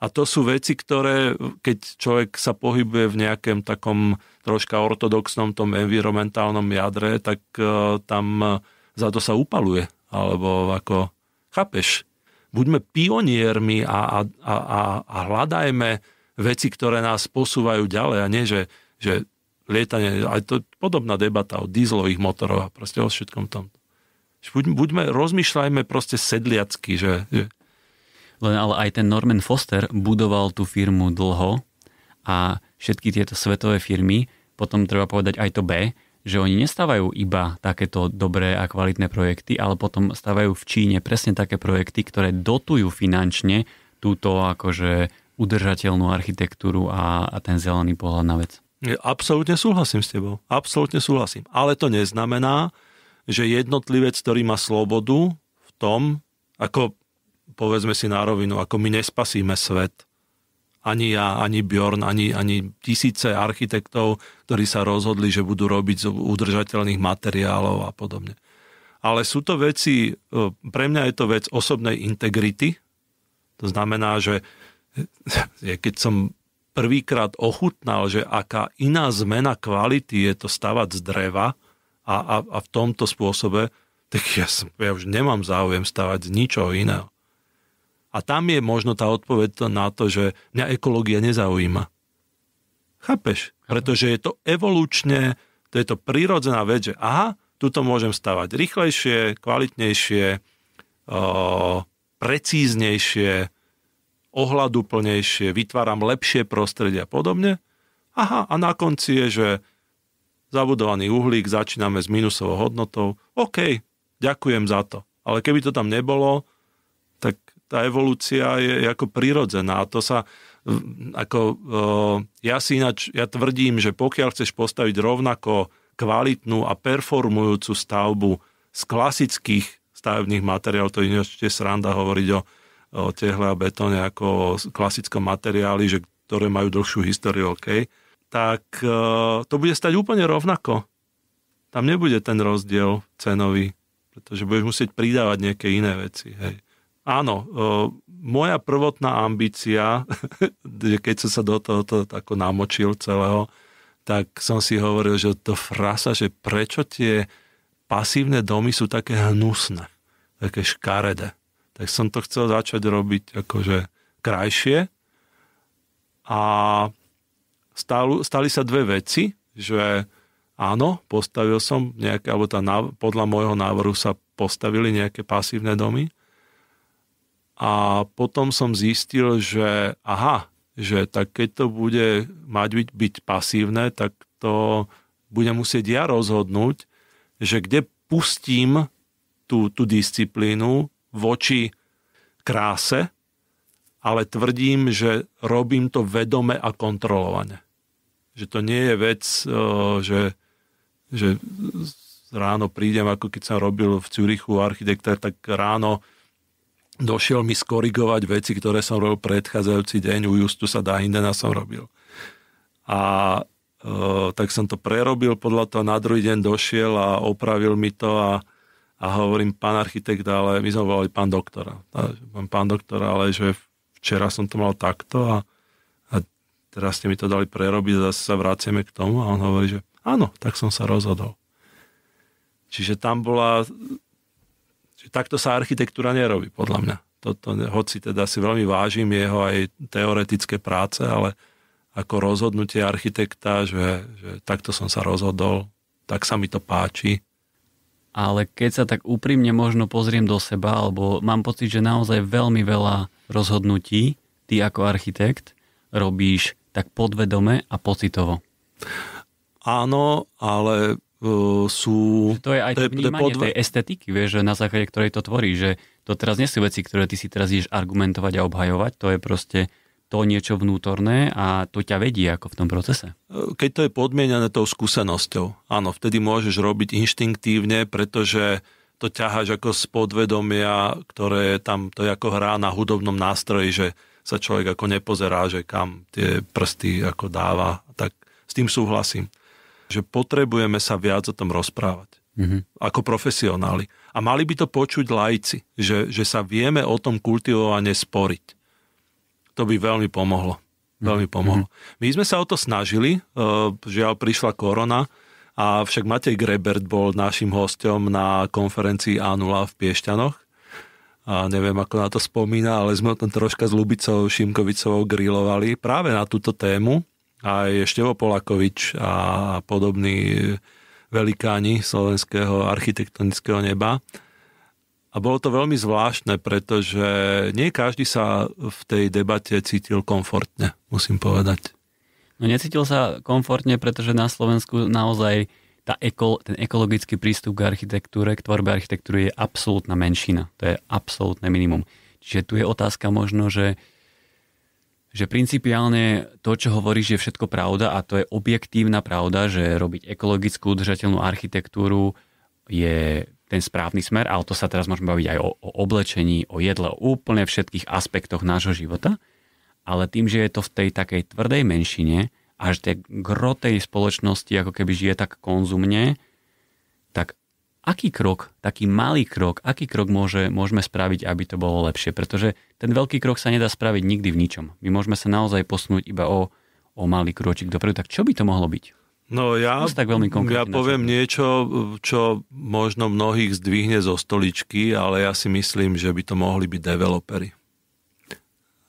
A to sú veci, ktoré, keď človek sa pohybuje v nejakom takom troška ortodoxnom tom environmentálnom jadre, tak e, tam e, za to sa upaluje. Alebo ako, chápeš, buďme pioniermi a, a, a, a, a hľadajme veci, ktoré nás posúvajú ďalej a nie, že, že lietanie, aj to podobná debata o dízlových motoroch a proste o všetkom tom. Buď, buďme, rozmýšľajme proste sedliacky, že, že len ale aj ten Norman Foster budoval tú firmu dlho a všetky tieto svetové firmy, potom treba povedať aj to B, že oni nestávajú iba takéto dobré a kvalitné projekty, ale potom stávajú v Číne presne také projekty, ktoré dotujú finančne túto akože udržateľnú architektúru a, a ten zelený pohľad na vec. Absolútne súhlasím s tebou. Absolútne súhlasím. Ale to neznamená, že jednotlivec, ktorý má slobodu v tom, ako povedzme si na rovinu, ako my nespasíme svet. Ani ja, ani Bjorn, ani, ani tisíce architektov, ktorí sa rozhodli, že budú robiť z udržateľných materiálov a podobne. Ale sú to veci, e, pre mňa je to vec osobnej integrity. To znamená, že keď som prvýkrát ochutnal, že aká iná zmena kvality je to stavať z dreva a, a, a v tomto spôsobe, tak ja, som, ja už nemám záujem stavať z ničoho iného. A tam je možno tá odpoveď na to, že mňa ekológia nezaujíma. Chápeš? Pretože je to evolučne, to je to prírodzená vec, že aha, tuto môžem stavať rýchlejšie, kvalitnejšie, o, precíznejšie, ohľaduplnejšie, vytváram lepšie prostredie a podobne. Aha, a na konci je, že zabudovaný uhlík začíname s minusovou hodnotou. OK, ďakujem za to. Ale keby to tam nebolo, tá evolúcia je ako prirodzená. A to sa ako, e, ja si ináč, ja tvrdím, že pokiaľ chceš postaviť rovnako kvalitnú a performujúcu stavbu z klasických stavebných materiálov, to je ešte sranda hovoriť o, o tehle a betóne ako o klasickom materiáli, že, ktoré majú dlhšiu históriu, OK, tak e, to bude stať úplne rovnako. Tam nebude ten rozdiel cenový, pretože budeš musieť pridávať nejaké iné veci. Hej. Áno, e, moja prvotná ambícia, keď som sa do tohoto tako namočil celého, tak som si hovoril, že to frasa, že prečo tie pasívne domy sú také hnusné, také škaredé. Tak som to chcel začať robiť akože krajšie a stalo, stali sa dve veci, že áno, postavil som nejaké, alebo tá, podľa môjho návrhu sa postavili nejaké pasívne domy, a potom som zistil, že aha, že tak keď to bude mať byť, byť pasívne, tak to budem musieť ja rozhodnúť, že kde pustím tú, tú disciplínu voči kráse, ale tvrdím, že robím to vedome a kontrolovane. Že to nie je vec, e, že, že ráno prídem, ako keď som robil v cúrichu architekta, tak ráno došiel mi skorigovať veci, ktoré som robil predchádzajúci deň, u Justu sa dá, som robil. A e, tak som to prerobil, podľa toho na druhý deň došiel a opravil mi to a, a hovorím, pán architekt, ale my sme volali pán doktora. Mám pán doktora, ale že včera som to mal takto a, a teraz ste mi to dali prerobiť a zase sa vraciame k tomu a on hovorí, že áno, tak som sa rozhodol. Čiže tam bola takto sa architektúra nerobí, podľa mňa. Toto, hoci teda si veľmi vážim jeho aj teoretické práce, ale ako rozhodnutie architekta, že, že takto som sa rozhodol, tak sa mi to páči. Ale keď sa tak úprimne možno pozriem do seba, alebo mám pocit, že naozaj veľmi veľa rozhodnutí ty ako architekt robíš tak podvedome a pocitovo. Áno, ale E, sú... To je aj to, to vnímanie podve... tej estetiky, vieš, že na základe ktorej to tvorí, že to teraz nie sú veci, ktoré ty si teraz ideš argumentovať a obhajovať, to je proste to niečo vnútorné a to ťa vedie ako v tom procese. E, keď to je podmienené tou skúsenosťou, áno, vtedy môžeš robiť inštinktívne, pretože to ťaháš ako z podvedomia, ktoré tam, to je ako hrá na hudobnom nástroji, že sa človek ako nepozerá, že kam tie prsty ako dáva. Tak s tým súhlasím že potrebujeme sa viac o tom rozprávať. Mm-hmm. Ako profesionáli. A mali by to počuť lajci, že, že sa vieme o tom kultivovane sporiť. To by veľmi pomohlo. Mhm. Veľmi pomohlo. Mm-hmm. My sme sa o to snažili, e, žiaľ prišla korona, a však Matej Grebert bol našim hostom na konferencii A0 v Piešťanoch. A neviem, ako na to spomína, ale sme o tom troška s Lubicou Šimkovicovou grilovali práve na túto tému aj Števo Polakovič a podobní velikáni slovenského architektonického neba. A bolo to veľmi zvláštne, pretože nie každý sa v tej debate cítil komfortne, musím povedať. No necítil sa komfortne, pretože na Slovensku naozaj tá eko, ten ekologický prístup k architektúre, k tvorbe architektúry je absolútna menšina. To je absolútne minimum. Čiže tu je otázka možno, že že principiálne to, čo hovoríš, je všetko pravda a to je objektívna pravda, že robiť ekologickú udržateľnú architektúru je ten správny smer, ale to sa teraz môžeme baviť aj o, o oblečení, o jedle, o úplne všetkých aspektoch nášho života. Ale tým, že je to v tej takej tvrdej menšine, až tej grotej spoločnosti ako keby žije tak konzumne, aký krok, taký malý krok, aký krok môže, môžeme spraviť, aby to bolo lepšie. Pretože ten veľký krok sa nedá spraviť nikdy v ničom. My môžeme sa naozaj posunúť iba o, o malý kročík dopredu. Tak čo by to mohlo byť? No ja, tak veľmi ja poviem niečo, čo možno mnohých zdvihne zo stoličky, ale ja si myslím, že by to mohli byť developery.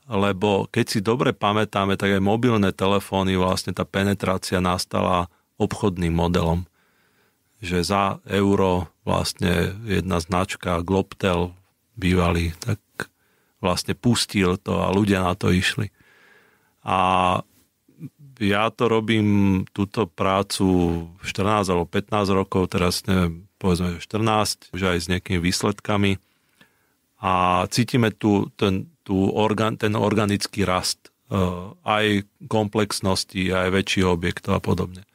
Lebo keď si dobre pamätáme, tak aj mobilné telefóny, vlastne tá penetrácia nastala obchodným modelom že za euro vlastne jedna značka Globtel bývalý, tak vlastne pustil to a ľudia na to išli. A ja to robím, túto prácu 14 alebo 15 rokov, teraz neviem, povedzme 14, už aj s nejakými výsledkami. A cítime tu ten, tu organ, ten organický rast eh, aj komplexnosti, aj väčšieho objektov a podobne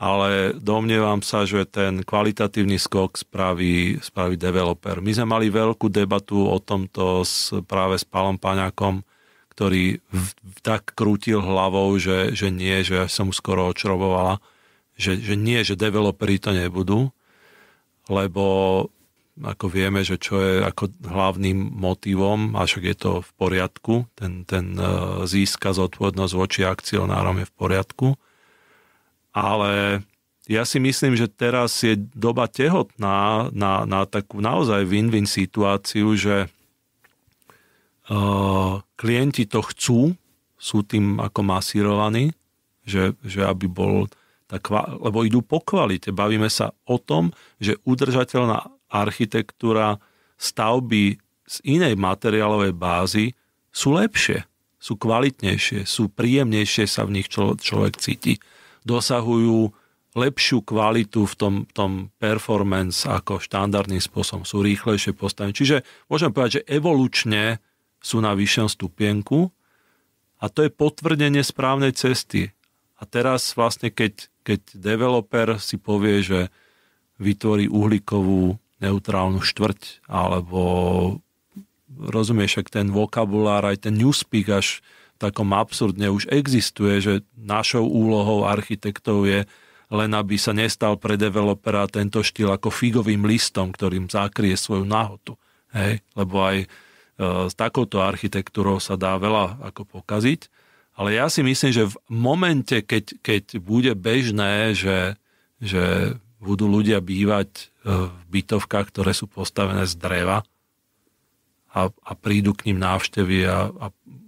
ale domnievam sa, že ten kvalitatívny skok spraví, spraví developer. My sme mali veľkú debatu o tomto s, práve s Palom Paňakom, ktorý v, tak krútil hlavou, že, že nie, že som mu skoro očrobovala, že, že nie, že developeri to nebudú, lebo ako vieme, že čo je ako hlavným motivom, a však je to v poriadku, ten, ten eh, získa zodpovednosť voči akcionárom je v poriadku, ale ja si myslím, že teraz je doba tehotná na, na takú naozaj win-win situáciu, že uh, klienti to chcú, sú tým ako masírovaní, že, že aby bol tak. lebo idú po kvalite. Bavíme sa o tom, že udržateľná architektúra stavby z inej materiálovej bázy sú lepšie, sú kvalitnejšie, sú príjemnejšie sa v nich človek cíti dosahujú lepšiu kvalitu v tom, tom performance ako štandardným spôsobom. Sú rýchlejšie postavené. Čiže môžem povedať, že evolučne sú na vyššom stupienku a to je potvrdenie správnej cesty. A teraz vlastne, keď, keď developer si povie, že vytvorí uhlíkovú neutrálnu štvrť alebo rozumieš, ak ten vokabulár, aj ten newspeak až takom absurdne už existuje, že našou úlohou architektov je len aby sa nestal pre developera tento štýl ako figovým listom, ktorým zakrie svoju náhotu. Hej? Lebo aj e, s takouto architektúrou sa dá veľa ako pokaziť. Ale ja si myslím, že v momente, keď, keď bude bežné, že, že budú ľudia bývať e, v bytovkách, ktoré sú postavené z dreva a, a prídu k ním návštevy a, a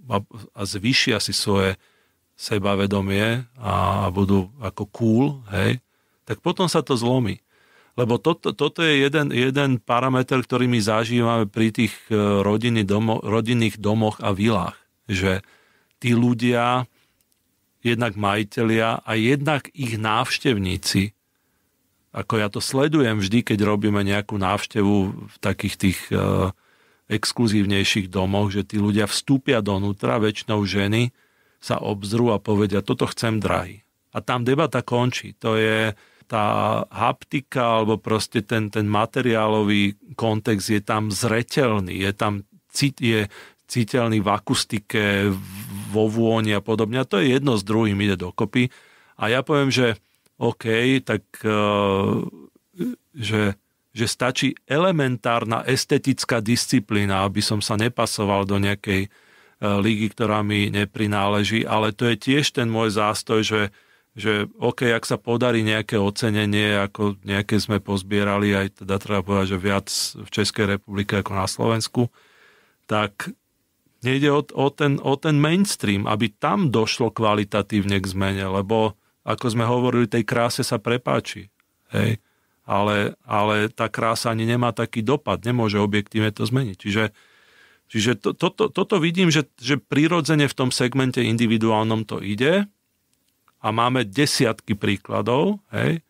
a, a zvýšia si svoje sebavedomie a, a budú ako cool, hej, tak potom sa to zlomí. Lebo toto, toto je jeden, jeden parameter, ktorý my zažívame pri tých e, rodiny domo, rodinných domoch a vilách. Že tí ľudia, jednak majitelia a jednak ich návštevníci, ako ja to sledujem vždy, keď robíme nejakú návštevu v takých tých uh, exkluzívnejších domoch, že tí ľudia vstúpia donútra, väčšinou ženy sa obzrú a povedia, toto chcem drahý. A tam debata končí. To je tá haptika alebo proste ten, ten materiálový kontext je tam zretelný, je tam je cítelný v akustike, vo vôni a podobne. A to je jedno s druhým, ide dokopy. A ja poviem, že OK, tak uh, že že stačí elementárna estetická disciplína, aby som sa nepasoval do nejakej e, ligy, ktorá mi neprináleží, ale to je tiež ten môj zástoj, že, že OK, ak sa podarí nejaké ocenenie, ako nejaké sme pozbierali, aj teda treba povedať, že viac v Českej republike ako na Slovensku, tak nejde o, o, ten, o ten mainstream, aby tam došlo kvalitatívne k zmene, lebo ako sme hovorili, tej kráse sa prepáči. Hej. Mm ale, ale tá krása ani nemá taký dopad, nemôže objektívne to zmeniť. Čiže, čiže to, to, to, toto vidím, že, že prirodzene v tom segmente individuálnom to ide a máme desiatky príkladov, hej,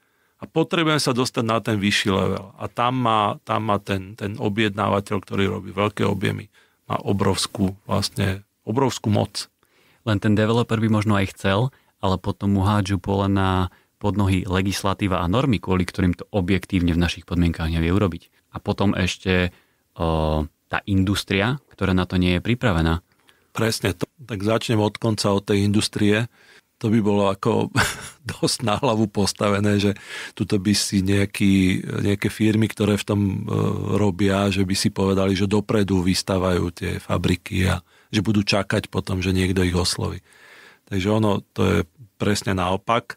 a potrebujem sa dostať na ten vyšší level. A tam má, tam má ten, ten objednávateľ, ktorý robí veľké objemy, má obrovskú, vlastne, obrovskú moc. Len ten developer by možno aj chcel, ale potom mu hádžu pole na pod nohy legislatíva a normy, kvôli ktorým to objektívne v našich podmienkách nevie urobiť. A potom ešte o, tá industria, ktorá na to nie je pripravená. Presne, to, tak začnem od konca, od tej industrie. To by bolo ako dosť na hlavu postavené, že tuto by si nejaký, nejaké firmy, ktoré v tom e, robia, že by si povedali, že dopredu vystavajú tie fabriky a že budú čakať potom, že niekto ich osloví. Takže ono, to je presne naopak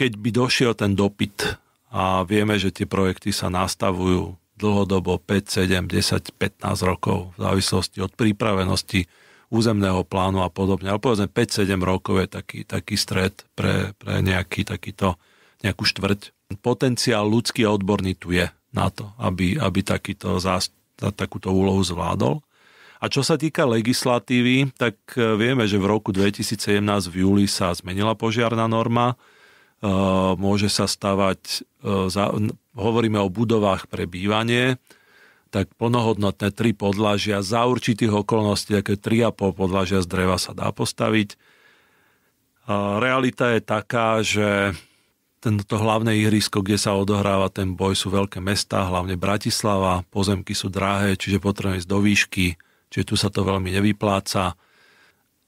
keď by došiel ten dopyt a vieme, že tie projekty sa nastavujú dlhodobo 5, 7, 10, 15 rokov v závislosti od prípravenosti územného plánu a podobne. Ale povedzme 5-7 rokov je taký, taký stred pre, pre nejaký takýto, nejakú štvrť. Potenciál ľudský a odborný tu je na to, aby, aby takýto zást, takúto úlohu zvládol. A čo sa týka legislatívy, tak e, vieme, že v roku 2017 v júli sa zmenila požiarna norma Eh, môže sa stavať, eh, hovoríme o budovách pre bývanie, tak plnohodnotné tri podlažia za určitých okolností, také 3,5 podlažia z dreva sa dá postaviť. Realita je taká, že tento hlavné ihrisko, kde sa odohráva ten boj, sú veľké mesta, hlavne Bratislava, pozemky sú drahé, čiže potrebujeme ísť do výšky, čiže tu sa to veľmi nevypláca.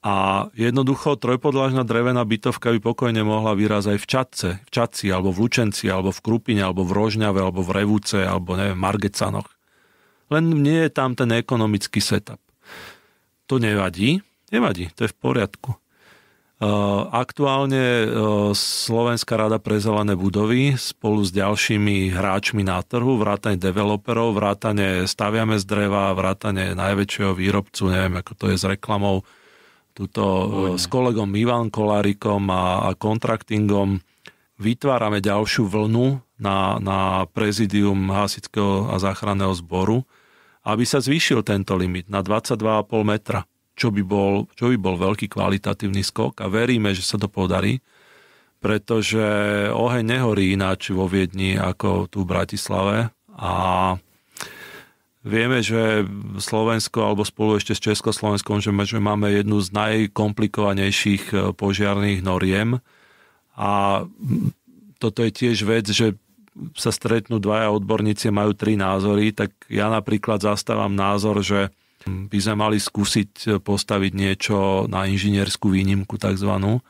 A jednoducho trojpodlažná drevená bytovka by pokojne mohla vyrázať aj v Čadce, v Čadci, alebo v Lučenci, alebo v Krupine, alebo v Rožňave, alebo v Revúce, alebo neviem, Margecanoch. Len nie je tam ten ekonomický setup. To nevadí, nevadí, to je v poriadku. E, aktuálne e, Slovenská rada pre zelené budovy spolu s ďalšími hráčmi na trhu, vrátane developerov, vrátane staviame z dreva, vrátane najväčšieho výrobcu, neviem ako to je s reklamou, Tuto e, Vojne. s kolegom Ivan Kolárikom a, a kontraktingom vytvárame ďalšiu vlnu na, na prezidium hasického a záchranného zboru, aby sa zvýšil tento limit na 22,5 metra, čo by, bol, čo by bol veľký kvalitatívny skok a veríme, že sa to podarí, pretože oheň nehorí ináč vo Viedni ako tu v Bratislave a Vieme, že Slovensko alebo spolu ešte s Československom, že máme jednu z najkomplikovanejších e, požiarných noriem a toto je tiež vec, že sa stretnú dvaja odborníci, majú tri názory, tak ja napríklad zastávam názor, že by sme mali skúsiť postaviť niečo na inžinierskú výnimku takzvanú,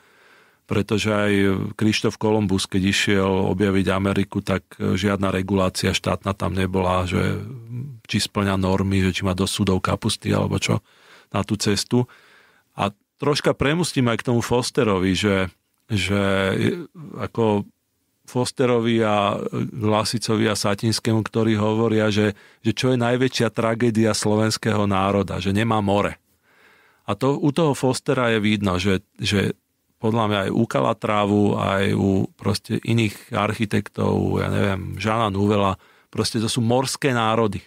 pretože aj Krištof Kolumbus, keď išiel objaviť Ameriku, tak e, žiadna regulácia štátna tam nebola, že mm, či splňa normy, že či má do súdov kapusty alebo čo na tú cestu. A troška premustím aj k tomu Fosterovi, že, že e, ako Fosterovi a Glasicovi e, a Satinskému, ktorí hovoria, že, že čo je najväčšia tragédia slovenského národa, že nemá more. A to u toho Fostera je vidno, že, že podľa mňa aj u Kalatrávu, aj u proste iných architektov, ja neviem, Žana Núvela, proste to sú morské národy,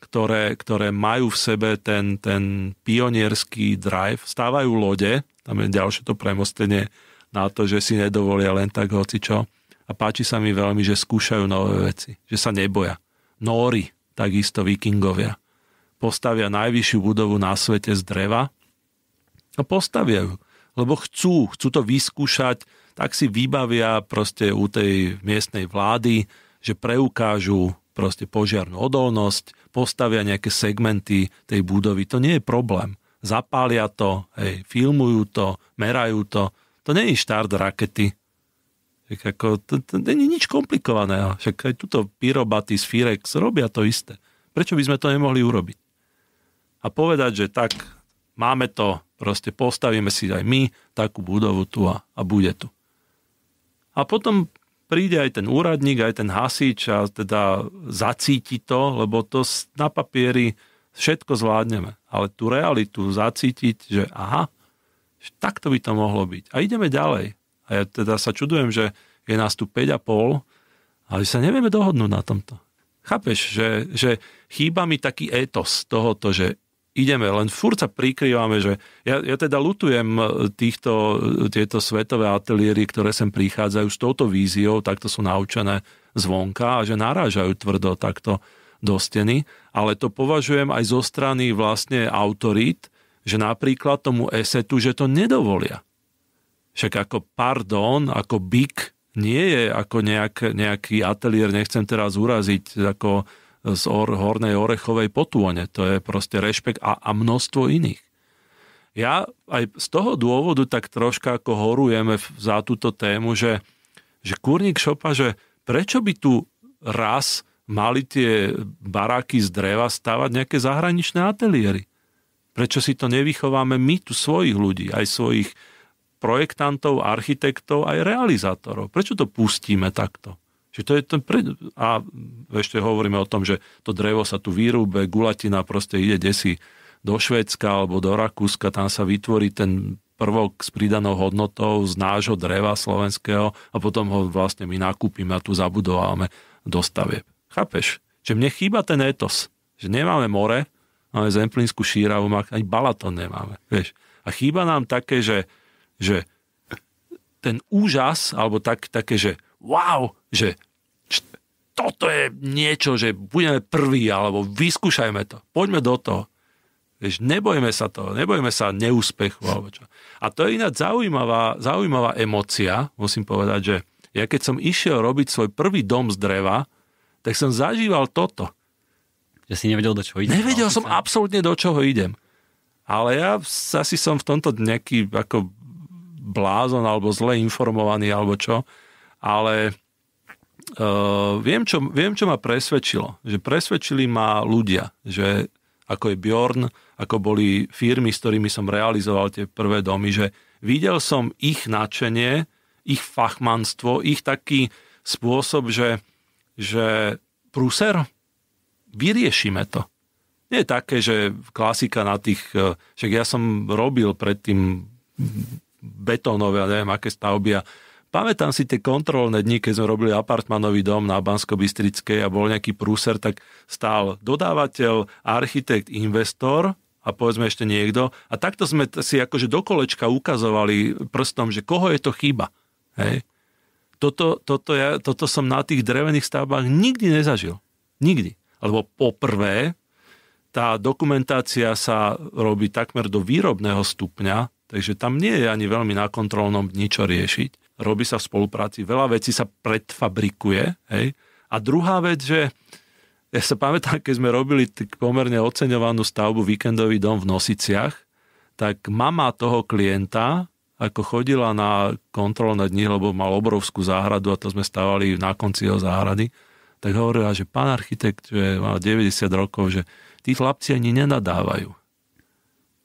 ktoré, ktoré majú v sebe ten, ten pionierský drive, stávajú lode, tam je ďalšie to premostenie na to, že si nedovolia len tak hocičo. A páči sa mi veľmi, že skúšajú nové veci, že sa neboja. Nóri, takisto vikingovia, postavia najvyššiu budovu na svete z dreva a postavia ju lebo chcú, chcú to vyskúšať, tak si vybavia proste u tej miestnej vlády, že preukážu proste požiarnú odolnosť, postavia nejaké segmenty tej budovy. To nie je problém. Zapália to, hej, filmujú to, merajú to. To nie je štart rakety. Tak ako, to, to, nie je nič komplikovaného. Však aj tuto z Firex robia to isté. Prečo by sme to nemohli urobiť? A povedať, že tak, máme to, proste postavíme si aj my takú budovu tu a, a bude tu. A potom príde aj ten úradník, aj ten hasič a teda zacíti to, lebo to na papieri všetko zvládneme. Ale tú realitu zacítiť, že aha, takto by to mohlo byť. A ideme ďalej. A ja teda sa čudujem, že je nás tu 5,5, ale sa nevieme dohodnúť na tomto. Chápeš, že, že chýba mi taký etos tohoto, že ideme, len furca sa prikrývame, že ja, ja teda lutujem e, týchto, e, tieto svetové ateliéry, ktoré sem prichádzajú s touto víziou, takto sú naučené zvonka a že narážajú tvrdo takto do steny, ale to považujem aj zo strany vlastne autorít, že napríklad tomu esetu, že to nedovolia. Však ako pardon, ako byk nie je ako nejak, nejaký ateliér, nechcem teraz uraziť ako z or, Hornej Orechovej potône. To je proste rešpekt a, a množstvo iných. Ja aj z toho dôvodu tak troška ako horujeme za túto tému, že, že kurník šopa, že prečo by tu raz mali tie baráky z dreva stavať nejaké zahraničné ateliéry? Prečo si to nevychováme my tu svojich ľudí, aj svojich projektantov, architektov, aj realizátorov? Prečo to pustíme takto? Čiže to je ten pred... A ešte hovoríme o tom, že to drevo sa tu vyrúbe, gulatina proste ide desi do Švedska alebo do Rakúska, tam sa vytvorí ten prvok s pridanou hodnotou z nášho dreva slovenského a potom ho vlastne my nakúpime a tu zabudováme do stavie. Chápeš? Že mne chýba ten etos. Že nemáme more, máme Zemplínsku šíravu, ani Balaton nemáme. Vieš? A chýba nám také, že, že ten úžas, alebo tak, také, že wow, že toto je niečo, že budeme prví, alebo vyskúšajme to, poďme do toho. Vieš, nebojme sa toho, nebojme sa neúspechu alebo čo. A to je ináč zaujímavá, zaujímavá emocia, musím povedať, že ja keď som išiel robiť svoj prvý dom z dreva, tak som zažíval toto. Že si nevedel, do čoho idem. Nevedel no, som sa... absolútne, do čoho idem. Ale ja asi som v tomto nejaký ako blázon alebo zle informovaný alebo čo. Ale Uh, viem, čo, viem, čo ma presvedčilo. Že presvedčili ma ľudia, že ako je Bjorn, ako boli firmy, s ktorými som realizoval tie prvé domy, že videl som ich nadšenie, ich fachmanstvo, ich taký spôsob, že, že prúser, vyriešime to. Nie je také, že klasika na tých, e, však ja som robil predtým betónové, neviem, aké stavby a Pamätám si tie kontrolné dni, keď sme robili apartmanový dom na bansko a bol nejaký prúser, tak stál dodávateľ, architekt, investor a povedzme ešte niekto. A takto sme si akože do kolečka ukazovali prstom, že koho je to chyba. Hej. Toto, toto, ja, toto som na tých drevených stavbách nikdy nezažil. Nikdy. Lebo poprvé, tá dokumentácia sa robí takmer do výrobného stupňa, takže tam nie je ani veľmi na kontrolnom ničo riešiť robí sa v spolupráci, veľa vecí sa predfabrikuje. Hej? A druhá vec, že ja sa pamätám, keď sme robili pomerne oceňovanú stavbu víkendový dom v Nosiciach, tak mama toho klienta, ako chodila na kontrolné dni, lebo mal obrovskú záhradu a to sme stávali na konci jeho záhrady, tak hovorila, že pán architekt, že má 90 rokov, že tí chlapci ani nenadávajú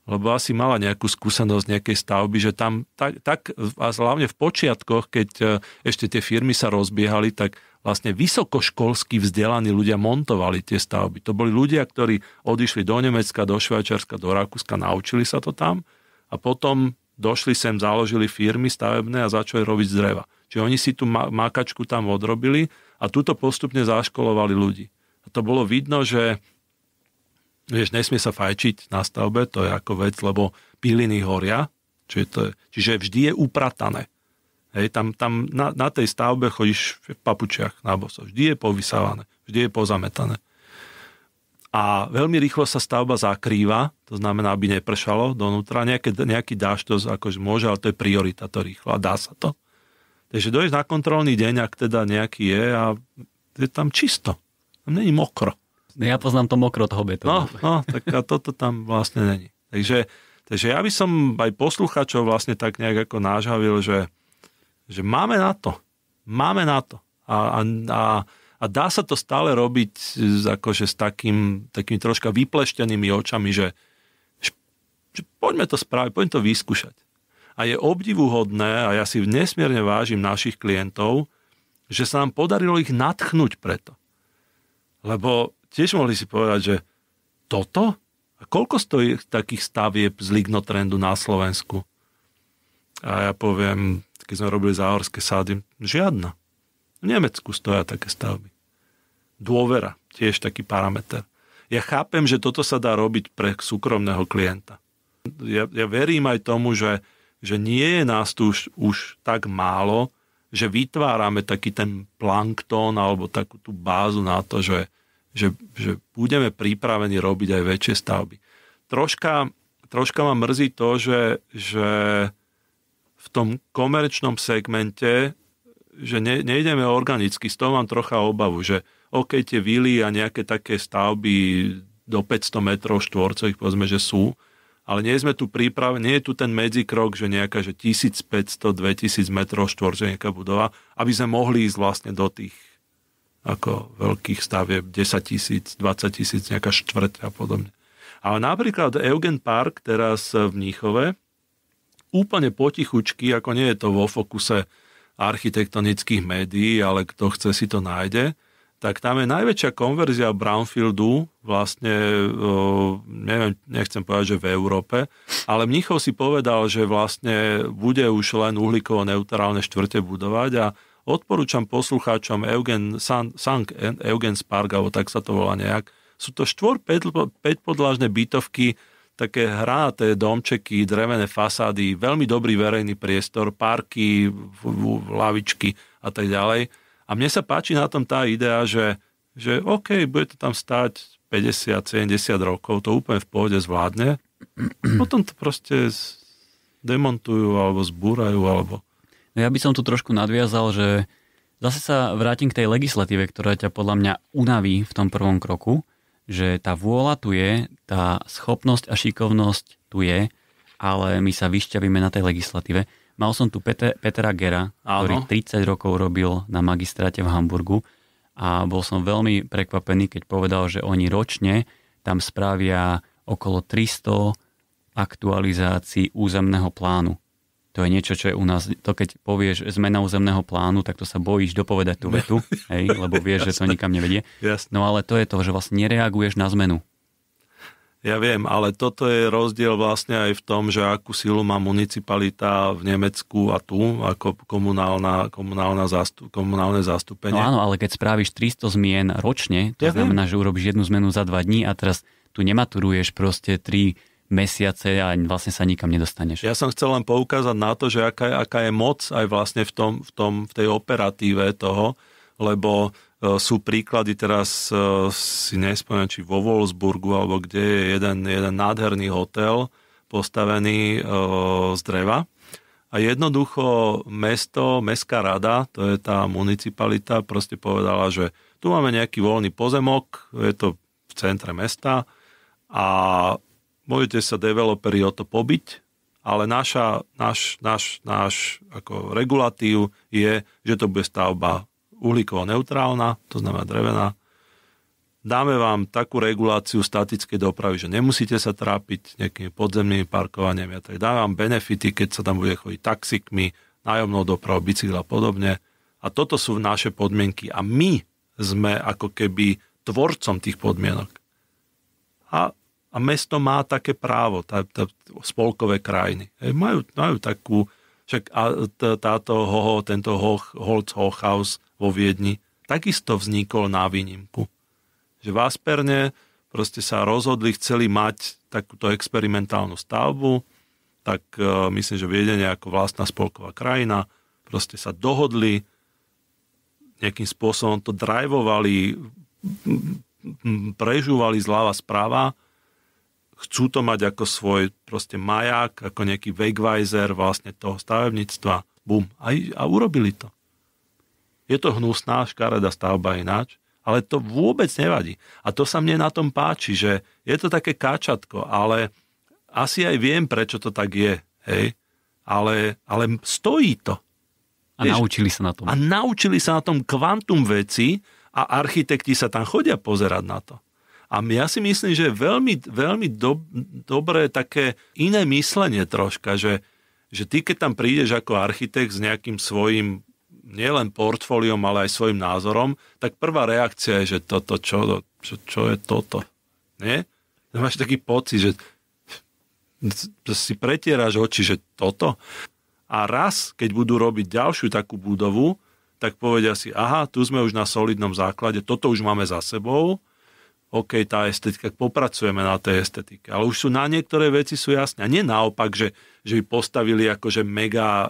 lebo asi mala nejakú skúsenosť nejakej stavby, že tam tak, tak a hlavne v počiatkoch, keď e, ešte tie firmy sa rozbiehali, tak vlastne vysokoškolsky vzdelaní ľudia montovali tie stavby. To boli ľudia, ktorí odišli do Nemecka, do Švajčiarska, do Rakúska, naučili sa to tam a potom došli sem, založili firmy stavebné a začali robiť z dreva. Čiže oni si tú makačku tam odrobili a túto postupne zaškolovali ľudí. A to bolo vidno, že vieš, nesmie sa fajčiť na stavbe, to je ako vec, lebo piliny horia, čiže, to je, čiže vždy je upratané. Hej, tam, tam na, na tej stavbe chodíš v papučiach na boso. Vždy je povysávané, vždy je pozametané. A veľmi rýchlo sa stavba zakrýva, to znamená, aby nepršalo donútra. Nejaké, nejaký dáš to akože môže, ale to je priorita, to rýchlo a dá sa to. Takže dojdeš na kontrolný deň, ak teda nejaký je a je tam čisto. Tam není mokro. No ja poznám to toho betónu. No, no, tak a toto tam vlastne není. Takže, takže ja by som aj posluchačov vlastne tak nejak ako nážavil, že, že máme na to. Máme na to. A, a, a, a dá sa to stále robiť akože s takým, takými troška vypleštenými očami, že, že poďme to spraviť, poďme to vyskúšať. A je obdivuhodné, a ja si nesmierne vážim našich klientov, že sa nám podarilo ich natchnúť preto. Lebo tiež mohli si povedať, že toto? A koľko stojí takých stavieb z lignotrendu na Slovensku? A ja poviem, keď sme robili záhorské sády, žiadna. V Nemecku stoja také stavby. Dôvera, tiež taký parameter. Ja chápem, že toto sa dá robiť pre súkromného klienta. Ja, ja verím aj tomu, že, že nie je nás tu už, už tak málo, že vytvárame taký ten planktón alebo takú tú bázu na to, že že, že budeme pripravení robiť aj väčšie stavby. Troška, troška ma mrzí to, že, že v tom komerčnom segmente, že ne, nejdeme organicky, z toho mám trocha obavu, že OK, tie vily a nejaké také stavby do 500 metrov štvorcových, povedzme, že sú, ale nie sme tu príprave, nie je tu ten medzikrok, že nejaká že 1500-2000 metrov štvorcových nejaká budova, aby sme mohli ísť vlastne do tých ako veľkých stavieb, 10 tisíc, 20 tisíc, nejaká štvrť a podobne. Ale napríklad Eugen Park teraz v Mníchove, úplne potichučky, ako nie je to vo fokuse architektonických médií, ale kto chce si to nájde, tak tam je najväčšia konverzia brownfieldu, vlastne, neviem, nechcem povedať, že v Európe, ale Mnichov si povedal, že vlastne bude už len uhlíkovo neutrálne štvrte budovať a Odporúčam poslucháčom Eugen, San, Sank, e-, Eugen alebo tak sa to volá nejak. Sú to štvor 5 podlážne bytovky, také hraté domčeky, drevené fasády, veľmi dobrý verejný priestor, parky, lavičky a tak ďalej. A mne sa páči na tom tá idea, že, že OK, bude to tam stať 50-70 rokov, to úplne v pohode zvládne. Potom to proste demontujú alebo zbúrajú alebo No ja by som tu trošku nadviazal, že zase sa vrátim k tej legislatíve, ktorá ťa podľa mňa unaví v tom prvom kroku, že tá vôľa tu je, tá schopnosť a šikovnosť tu je, ale my sa vyšťavíme na tej legislatíve. Mal som tu Peter, Petra Gera, Áno. ktorý 30 rokov robil na magistráte v Hamburgu a bol som veľmi prekvapený, keď povedal, že oni ročne tam správia okolo 300 aktualizácií územného plánu. To je niečo, čo je u nás, to keď povieš zmena územného plánu, tak to sa bojíš dopovedať tú no. vetu, hej, lebo vieš, že to nikam nevedie. Jasne. No ale to je to, že vlastne nereaguješ na zmenu. Ja viem, ale toto je rozdiel vlastne aj v tom, že akú silu má municipalita v Nemecku a tu, ako komunálna, komunálna zastup, komunálne zastúpenie. No áno, ale keď spravíš 300 zmien ročne, to ja znamená, viem. že urobíš jednu zmenu za dva dní a teraz tu nematuruješ proste tri mesiace a vlastne sa nikam nedostaneš. Ja som chcel len poukázať na to, že aká je, aká je moc aj vlastne v, tom, v, tom, v tej operatíve toho, lebo e, sú príklady, teraz e, si nespomínam, či vo Wolfsburgu, alebo kde je jeden, jeden nádherný hotel postavený e, z dreva. A jednoducho mesto, mestská rada, to je tá municipalita, proste povedala, že tu máme nejaký voľný pozemok, je to v centre mesta a môžete sa developeri o to pobiť, ale naša, náš, náš, náš ako regulatív je, že to bude stavba uhlíkovo neutrálna, to znamená drevená. Dáme vám takú reguláciu statickej dopravy, že nemusíte sa trápiť nejakými podzemnými parkovaniami a tak. Dáme vám benefity, keď sa tam bude chodiť taxikmi, nájomnou dopravou, bicykla a podobne. A toto sú naše podmienky a my sme ako keby tvorcom tých podmienok. A a mesto má také právo, tá, tá, spolkové krajiny. Hej, majú, majú takú, však a, t, táto hoho, tento hoch, Hochhaus vo Viedni, takisto vznikol na výnimku. Že v Asperne proste sa rozhodli, chceli mať takúto experimentálnu stavbu, tak e, myslím, že Viedenie ako vlastná spolková krajina, proste sa dohodli, nejakým spôsobom to drajvovali, prežúvali zľava správa chcú to mať ako svoj proste maják, ako nejaký wegweiser vlastne toho stavebníctva. Bum. A, a urobili to. Je to hnusná, škaredá stavba ináč, ale to vôbec nevadí. A to sa mne na tom páči, že je to také káčatko, ale asi aj viem, prečo to tak je. Hej? Ale, ale stojí to. A Vieš? naučili sa na tom. A naučili sa na tom kvantum veci a architekti sa tam chodia pozerať na to. A ja si myslím, že je veľmi, veľmi do, dobré také iné myslenie troška, že, že ty, keď tam prídeš ako architekt s nejakým svojim nielen portfóliom, ale aj svojim názorom, tak prvá reakcia je, že toto, čo, čo, čo je toto? Nie? Máš taký pocit, že si pretieráš oči, že toto. A raz, keď budú robiť ďalšiu takú budovu, tak povedia si, aha, tu sme už na solidnom základe, toto už máme za sebou, OK, tá estetika, popracujeme na tej estetike. Ale už sú na niektoré veci sú jasné. A nie naopak, že, že by postavili akože mega e,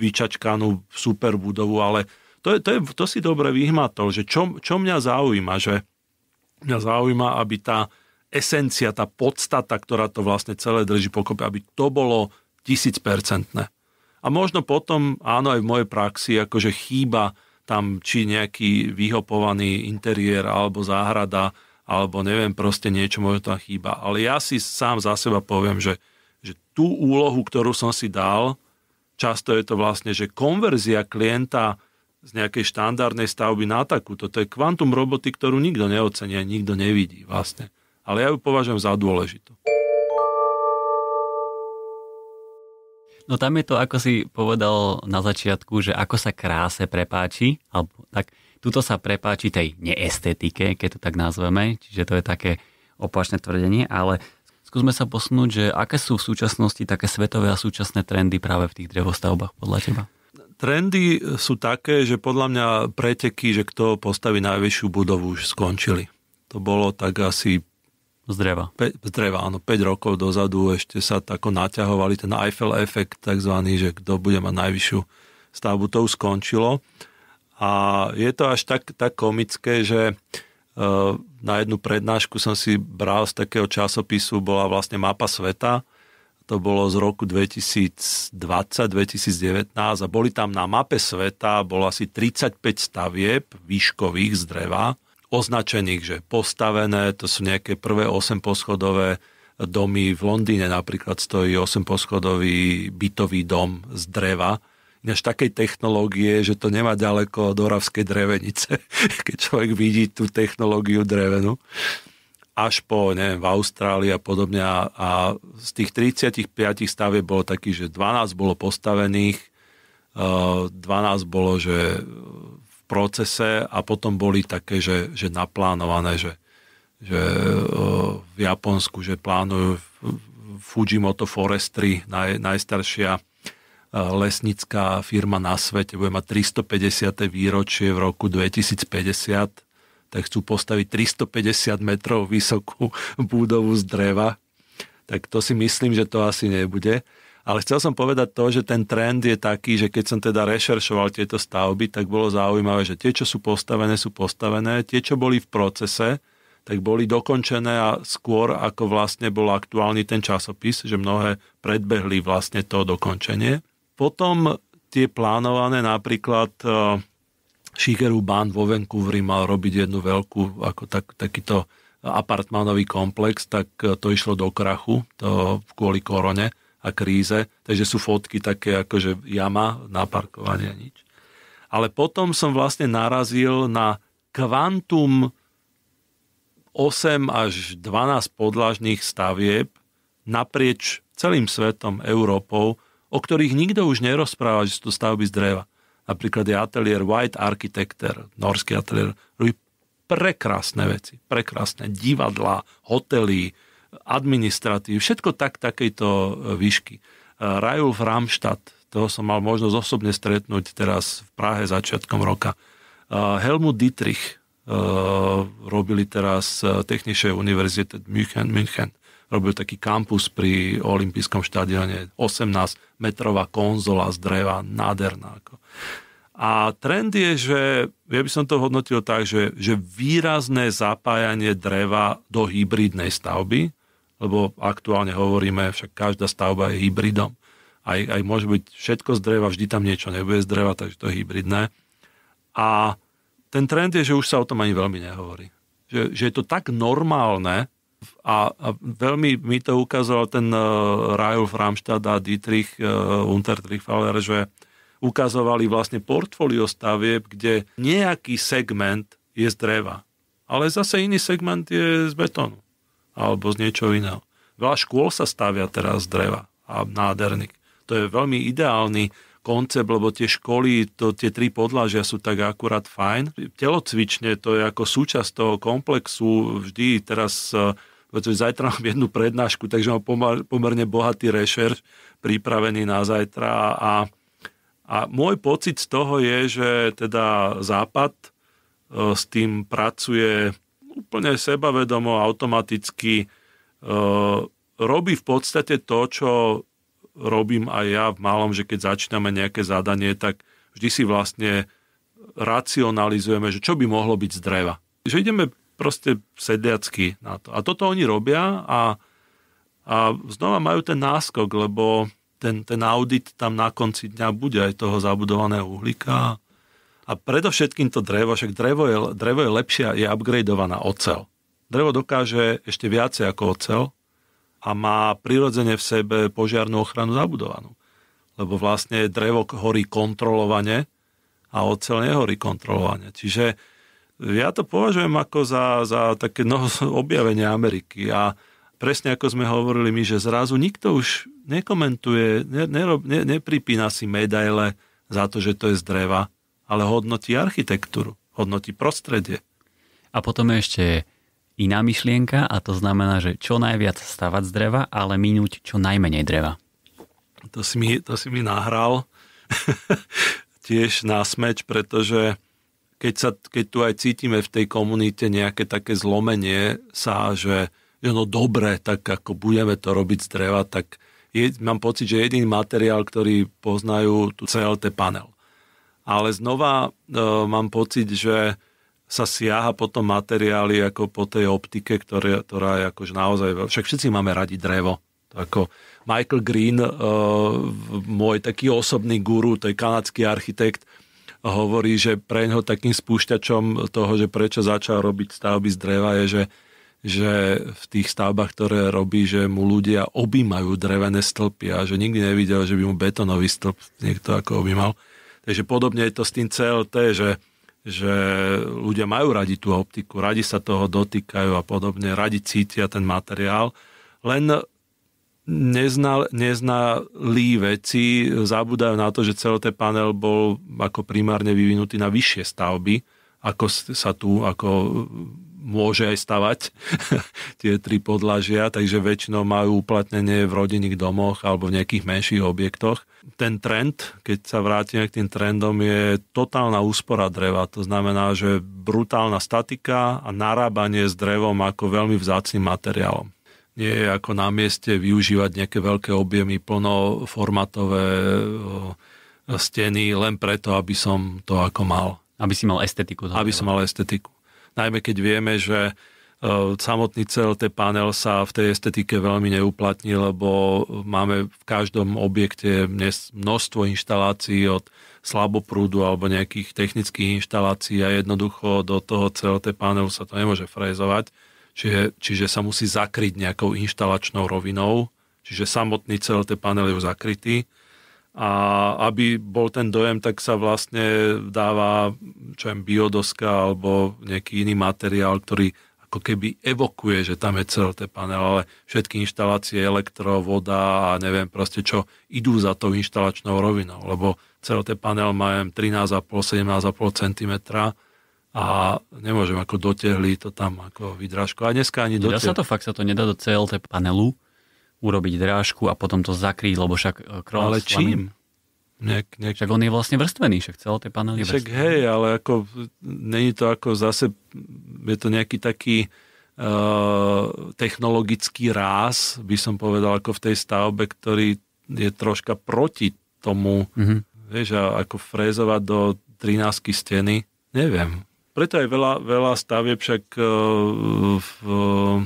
vyčačkanú super budovu, ale to, je, to, je, to si dobre vyhmatol, že čo, čo mňa zaujíma, že mňa zaujíma, aby tá esencia, tá podstata, ktorá to vlastne celé drží pokope, aby to bolo tisícpercentné. A možno potom, áno, aj v mojej praxi, akože chýba tam či nejaký vyhopovaný interiér alebo záhrada, alebo neviem, proste niečo možno tam chýba. Ale ja si sám za seba poviem, že, že tú úlohu, ktorú som si dal, často je to vlastne, že konverzia klienta z nejakej štandardnej stavby na takúto, to je kvantum roboty, ktorú nikto neocenia, nikto nevidí vlastne. Ale ja ju považujem za dôležitú. No tam je to, ako si povedal na začiatku, že ako sa kráse prepáči, alebo tak tuto sa prepáči tej neestetike, keď to tak nazveme, čiže to je také opačné tvrdenie, ale skúsme sa posunúť, že aké sú v súčasnosti také svetové a súčasné trendy práve v tých drevostavbách podľa teba? Trendy sú také, že podľa mňa preteky, že kto postaví najvyššiu budovu, už skončili. To bolo tak asi z dreva. Pe, z dreva, áno. 5 rokov dozadu ešte sa tako naťahovali ten Eiffel efekt, takzvaný, že kto bude mať najvyššiu stavbu, to už skončilo. A je to až tak, tak komické, že e, na jednu prednášku som si bral z takého časopisu, bola vlastne mapa sveta, to bolo z roku 2020-2019 a boli tam na mape sveta, bolo asi 35 stavieb výškových z dreva označených, že postavené, to sú nejaké prvé 8 poschodové domy v Londýne napríklad stojí 8 poschodový bytový dom z dreva, než takej technológie, že to nemá ďaleko od Oravskej drevenice, keď človek vidí tú technológiu drevenú. Až po, neviem, v Austrálii a podobne. A z tých 35 stave bolo taký, že 12 bolo postavených, 12 eh, bolo, že procese a potom boli také, že, že naplánované, že, že e, v Japonsku, že plánujú Fujimoto Forestry, naj, najstaršia e, lesnická firma na svete, bude mať 350. výročie v roku 2050, tak chcú postaviť 350 metrov vysokú budovu z dreva, tak to si myslím, že to asi nebude. Ale chcel som povedať to, že ten trend je taký, že keď som teda rešeršoval tieto stavby, tak bolo zaujímavé, že tie, čo sú postavené, sú postavené, tie, čo boli v procese, tak boli dokončené a skôr ako vlastne bol aktuálny ten časopis, že mnohé predbehli vlastne to dokončenie. Potom tie plánované napríklad Shigeru e, Ban vo Vancouveri mal robiť jednu veľkú, ako tak, takýto apartmánový komplex, tak e, to išlo do krachu to kvôli korone a kríze, takže sú fotky také ako, že jama na parkovanie nič. Ale potom som vlastne narazil na kvantum 8 až 12 podlažných stavieb naprieč celým svetom, Európou, o ktorých nikto už nerozpráva, že sú to stavby z dreva. Napríklad je ateliér White Architecter, norský ateliér, robí prekrásne veci, prekrásne divadlá, hotely, administratív, všetko tak takejto e, výšky. E, Rajulf Ramštad, toho som mal možnosť osobne stretnúť teraz v Prahe začiatkom roka. E, Helmut Dietrich robili teraz Technische Universität München, München. Robil taký kampus pri olympijskom štadióne, 18-metrová konzola z dreva, nádherná. A trend je, že ja by som to hodnotil tak, že, že výrazné zapájanie dreva do hybridnej stavby, lebo aktuálne hovoríme, však každá stavba je hybridom. Aj, aj môže byť všetko z dreva, vždy tam niečo nebude z dreva, takže to je hybridné. A ten trend je, že už sa o tom ani veľmi nehovorí. Že, že je to tak normálne a, a veľmi mi to ukázal ten uh, e, Rajulf Ramstad a Dietrich uh, e, Untertrichfaller, že ukazovali vlastne portfólio stavieb, kde nejaký segment je z dreva, ale zase iný segment je z betónu alebo z niečo iného. Veľa škôl sa stavia teraz z dreva a nádherných. To je veľmi ideálny koncept, lebo tie školy, to, tie tri podlažia sú tak akurát fajn. Telocvične to je ako súčasť toho komplexu. Vždy teraz, pretože eh, zajtra mám jednu prednášku, takže mám pomer, pomerne bohatý rešerš pripravený na zajtra. A, a môj pocit z toho je, že teda Západ eh, s tým pracuje úplne sebavedomo, automaticky e, robí v podstate to, čo robím aj ja v malom, že keď začíname nejaké zadanie, tak vždy si vlastne racionalizujeme, že čo by mohlo byť z dreva. Že ideme proste sediacky na to. A toto oni robia a, a znova majú ten náskok, lebo ten, ten audit tam na konci dňa bude aj toho zabudovaného uhlíka. A predovšetkým to drevo, však drevo je, drevo je lepšia, je upgradeovaná ocel. Drevo dokáže ešte viacej ako ocel a má prirodzene v sebe požiarnú ochranu zabudovanú. Lebo vlastne drevo horí kontrolovane a ocel nehorí kontrolovane. Čiže ja to považujem ako za, za také no, objavenie Ameriky a presne ako sme hovorili my, že zrazu nikto už nekomentuje, ne, ne, nepripína si medaile za to, že to je z dreva ale hodnotí architektúru, hodnotí prostredie. A potom ešte iná myšlienka a to znamená, že čo najviac stavať z dreva, ale minúť čo najmenej dreva. To si mi, to si mi nahral tiež na smeč, pretože keď, sa, keď tu aj cítime v tej komunite nejaké také zlomenie sa, že, je no dobre, tak ako budeme to robiť z dreva, tak je, mám pocit, že jediný materiál, ktorý poznajú tu CLT panel ale znova e, mám pocit, že sa siaha po tom materiáli ako po tej optike, ktoré, ktorá je akože naozaj... Však všetci máme radi drevo. Ako Michael Green, e, môj taký osobný guru, to je kanadský architekt, hovorí, že pre ňoho takým spúšťačom toho, že prečo začal robiť stavby z dreva, je, že, že v tých stavbách, ktoré robí, že mu ľudia objímajú drevené stĺpy a že nikdy nevidel, že by mu betonový stĺp niekto ako objímal. Takže podobne je to s tým CLT, že, že ľudia majú radi tú optiku, radi sa toho dotýkajú a podobne, radi cítia ten materiál, len neznal, neznalí veci zabúdajú na to, že celý panel bol ako primárne vyvinutý na vyššie stavby, ako sa tu ako môže aj stavať tie tri podlažia, takže väčšinou majú uplatnenie v rodinných domoch alebo v nejakých menších objektoch ten trend, keď sa vrátime k tým trendom, je totálna úspora dreva. To znamená, že brutálna statika a narábanie s drevom ako veľmi vzácným materiálom. Nie je ako na mieste využívať nejaké veľké objemy plnoformatové e, steny len preto, aby som to ako mal. Aby si mal estetiku. Aby som mal estetiku. Najmä keď vieme, že Ehm, samotný ten panel sa v tej estetike veľmi neuplatní, lebo máme v každom objekte množstvo inštalácií od slaboprúdu alebo nejakých technických inštalácií a jednoducho do toho CLT panelu sa to nemôže frézovať, čiže, čiže sa musí zakryť nejakou inštalačnou rovinou, čiže samotný CLT panel je už zakrytý a aby bol ten dojem, tak sa vlastne dáva čo viem, biodoska alebo nejaký iný materiál, ktorý ako keby evokuje, že tam je CLT panel, ale všetky inštalácie, elektro, voda a neviem proste čo, idú za tou inštalačnou rovinou, lebo CLT panel má 13,5-17,5 cm a nemôžem ako dotiehli to tam ako vydrážku. A dneska ani dotiahli. Dá sa to fakt, sa to nedá do CLT panelu urobiť drážku a potom to zakryť, lebo však eh, krón Ale čím? Nejak, nejak... Však on je vlastne vrstvený, však celé tie panely Však vrstvený. hej, ale ako, není to ako zase, je to nejaký taký uh, technologický ráz, by som povedal, ako v tej stavbe, ktorý je troška proti tomu, mm-hmm. vieš, a ako frézovať do 13 steny, neviem. Preto aj veľa, veľa stavieb však uh, v, uh,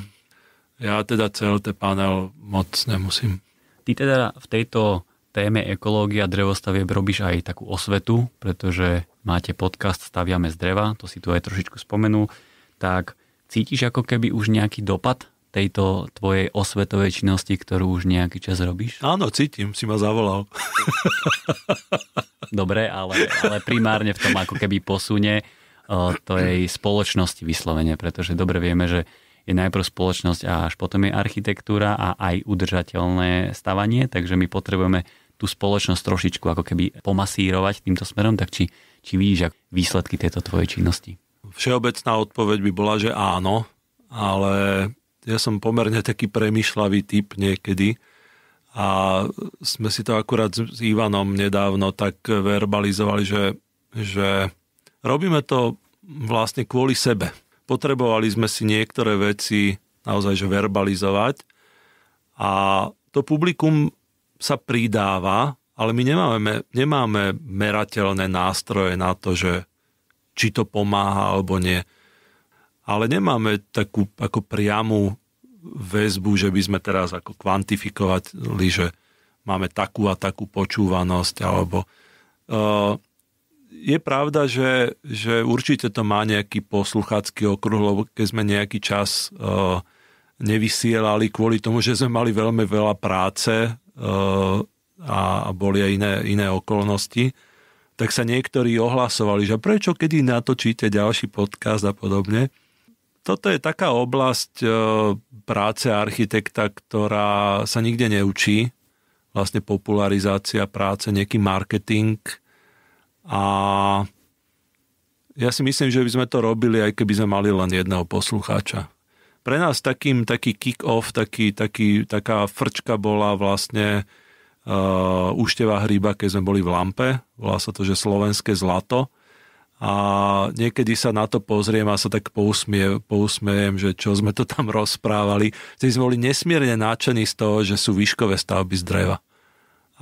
ja teda ten panel moc nemusím. Ty teda v tejto téme ekológia drevostavieb robíš aj takú osvetu, pretože máte podcast Staviame z dreva, to si tu aj trošičku spomenú, tak cítiš ako keby už nejaký dopad tejto tvojej osvetovej činnosti, ktorú už nejaký čas robíš? Áno, cítim, si ma zavolal. Dobre, ale, ale primárne v tom ako keby posune o, tej spoločnosti vyslovene, pretože dobre vieme, že je najprv spoločnosť a až potom je architektúra a aj udržateľné stavanie, takže my potrebujeme tú spoločnosť trošičku ako keby pomasírovať týmto smerom, tak či, či vidíš výsledky tejto tvojej činnosti? Všeobecná odpoveď by bola, že áno, ale ja som pomerne taký premyšľavý typ niekedy a sme si to akurát s Ivanom nedávno tak verbalizovali, že, že robíme to vlastne kvôli sebe. Potrebovali sme si niektoré veci naozaj že verbalizovať a to publikum sa pridáva, ale my nemáme, nemáme merateľné nástroje na to, že či to pomáha alebo nie. Ale nemáme takú ako priamu väzbu, že by sme teraz ako kvantifikovali, že máme takú a takú počúvanosť, alebo uh, je pravda, že, že určite to má nejaký posluchácky okruh, lebo keď sme nejaký čas uh, nevysielali kvôli tomu, že sme mali veľmi veľa práce, Eh, a boli aj iné, iné okolnosti, tak sa niektorí ohlasovali, že prečo kedy natočíte ďalší podcast a podobne. Toto je taká oblasť eh, práce architekta, ktorá sa nikde neučí. Vlastne popularizácia práce, nejaký marketing. A ja si myslím, že by sme to robili, aj keby sme mali len jedného poslucháča pre nás takým, taký kick-off, taký, taký, taká frčka bola vlastne uh, úšteva hryba, keď sme boli v Lampe, volá sa to, že slovenské zlato. A niekedy sa na to pozriem a sa tak pousmie, pousmiejem, že čo sme to tam rozprávali. Vtedy sme boli nesmierne náčení z toho, že sú výškové stavby z dreva.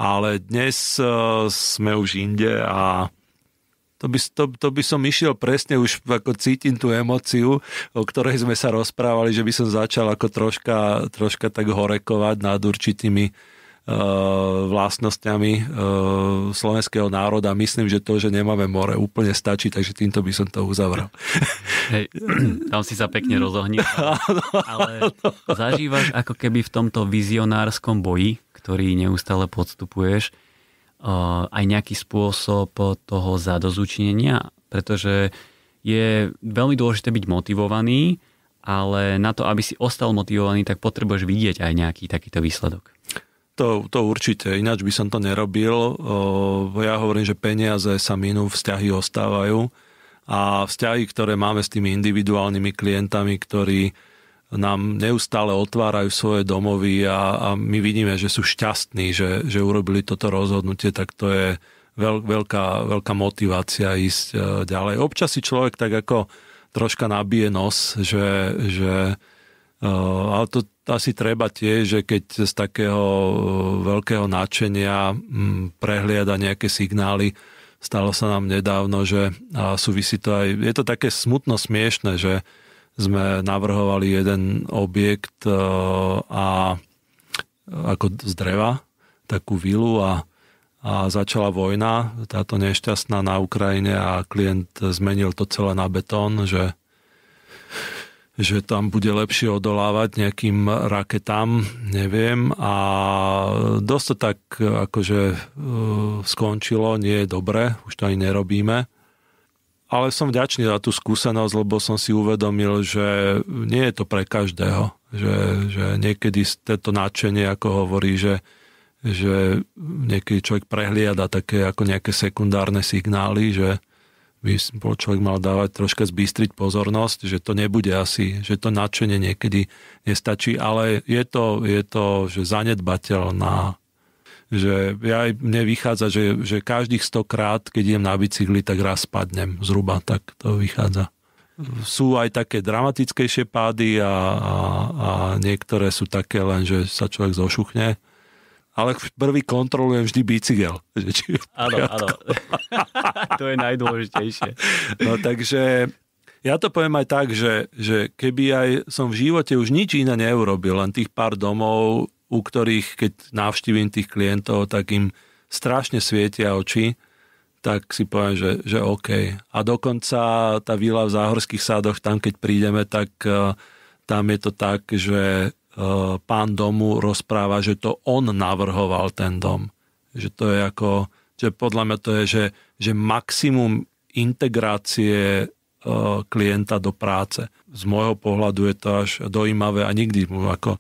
Ale dnes uh, sme už inde a to by, to, to by som išiel presne, už ako cítim tú emociu, o ktorej sme sa rozprávali, že by som začal ako troška, troška tak horekovať nad určitými uh, vlastnosťami e, slovenského národa. Myslím, že to, že nemáme more, úplne stačí, takže týmto by som to uzavrel. Hej, tam si sa pekne rozohní. ale, ale zažívaš ako keby v tomto vizionárskom boji, ktorý neustále podstupuješ, aj nejaký spôsob toho zadozučinenia, pretože je veľmi dôležité byť motivovaný, ale na to, aby si ostal motivovaný, tak potrebuješ vidieť aj nejaký takýto výsledok. To, to určite, ináč by som to nerobil. Ja hovorím, že peniaze sa minú, vzťahy ostávajú a vzťahy, ktoré máme s tými individuálnymi klientami, ktorí nám neustále otvárajú svoje domovy a, a my vidíme, že sú šťastní, že, že urobili toto rozhodnutie, tak to je veľ, veľká, veľká motivácia ísť e, ďalej. Občas si človek tak ako troška nabije nos, že, že e, ale to asi treba tiež, že keď z takého e, veľkého nadšenia mm, prehliada nejaké signály, stalo sa nám nedávno, že a súvisí to aj, je to také smutno smiešne, že sme navrhovali jeden objekt e, a ako z dreva, takú vilu a, a začala vojna, táto nešťastná na Ukrajine a klient zmenil to celé na betón, že, že tam bude lepšie odolávať nejakým raketám, neviem. A dosť to tak e, akože e, skončilo, nie je dobre, už to ani nerobíme ale som vďačný za tú skúsenosť, lebo som si uvedomil, že nie je to pre každého. Že, že niekedy to nadšenie, ako hovorí, že, že niekedy človek prehliada také ako nejaké sekundárne signály, že by človek mal dávať troška zbystriť pozornosť, že to nebude asi, že to nadšenie niekedy nestačí, ale je to, je to že zanedbateľná že ja aj mne vychádza, že, že každých 100 krát, keď idem na bicykli, tak raz spadnem zhruba, tak to vychádza. Sú aj také dramatickejšie pády a, a, a niektoré sú také len, že sa človek zošuchne. Ale prvý kontrolujem vždy bicykel. Áno, áno. to je najdôležitejšie. No takže ja to poviem aj tak, že, že keby aj som v živote už nič iné neurobil, len tých pár domov u ktorých, keď navštívim tých klientov, tak im strašne svietia oči, tak si poviem, že, že OK. A dokonca tá vila v Záhorských sádoch, tam keď prídeme, tak e, tam je to tak, že e, pán domu rozpráva, že to on navrhoval ten dom. Že to je ako, že podľa mňa to je, že, že maximum integrácie e, klienta do práce. Z môjho pohľadu je to až dojímavé a nikdy mu ako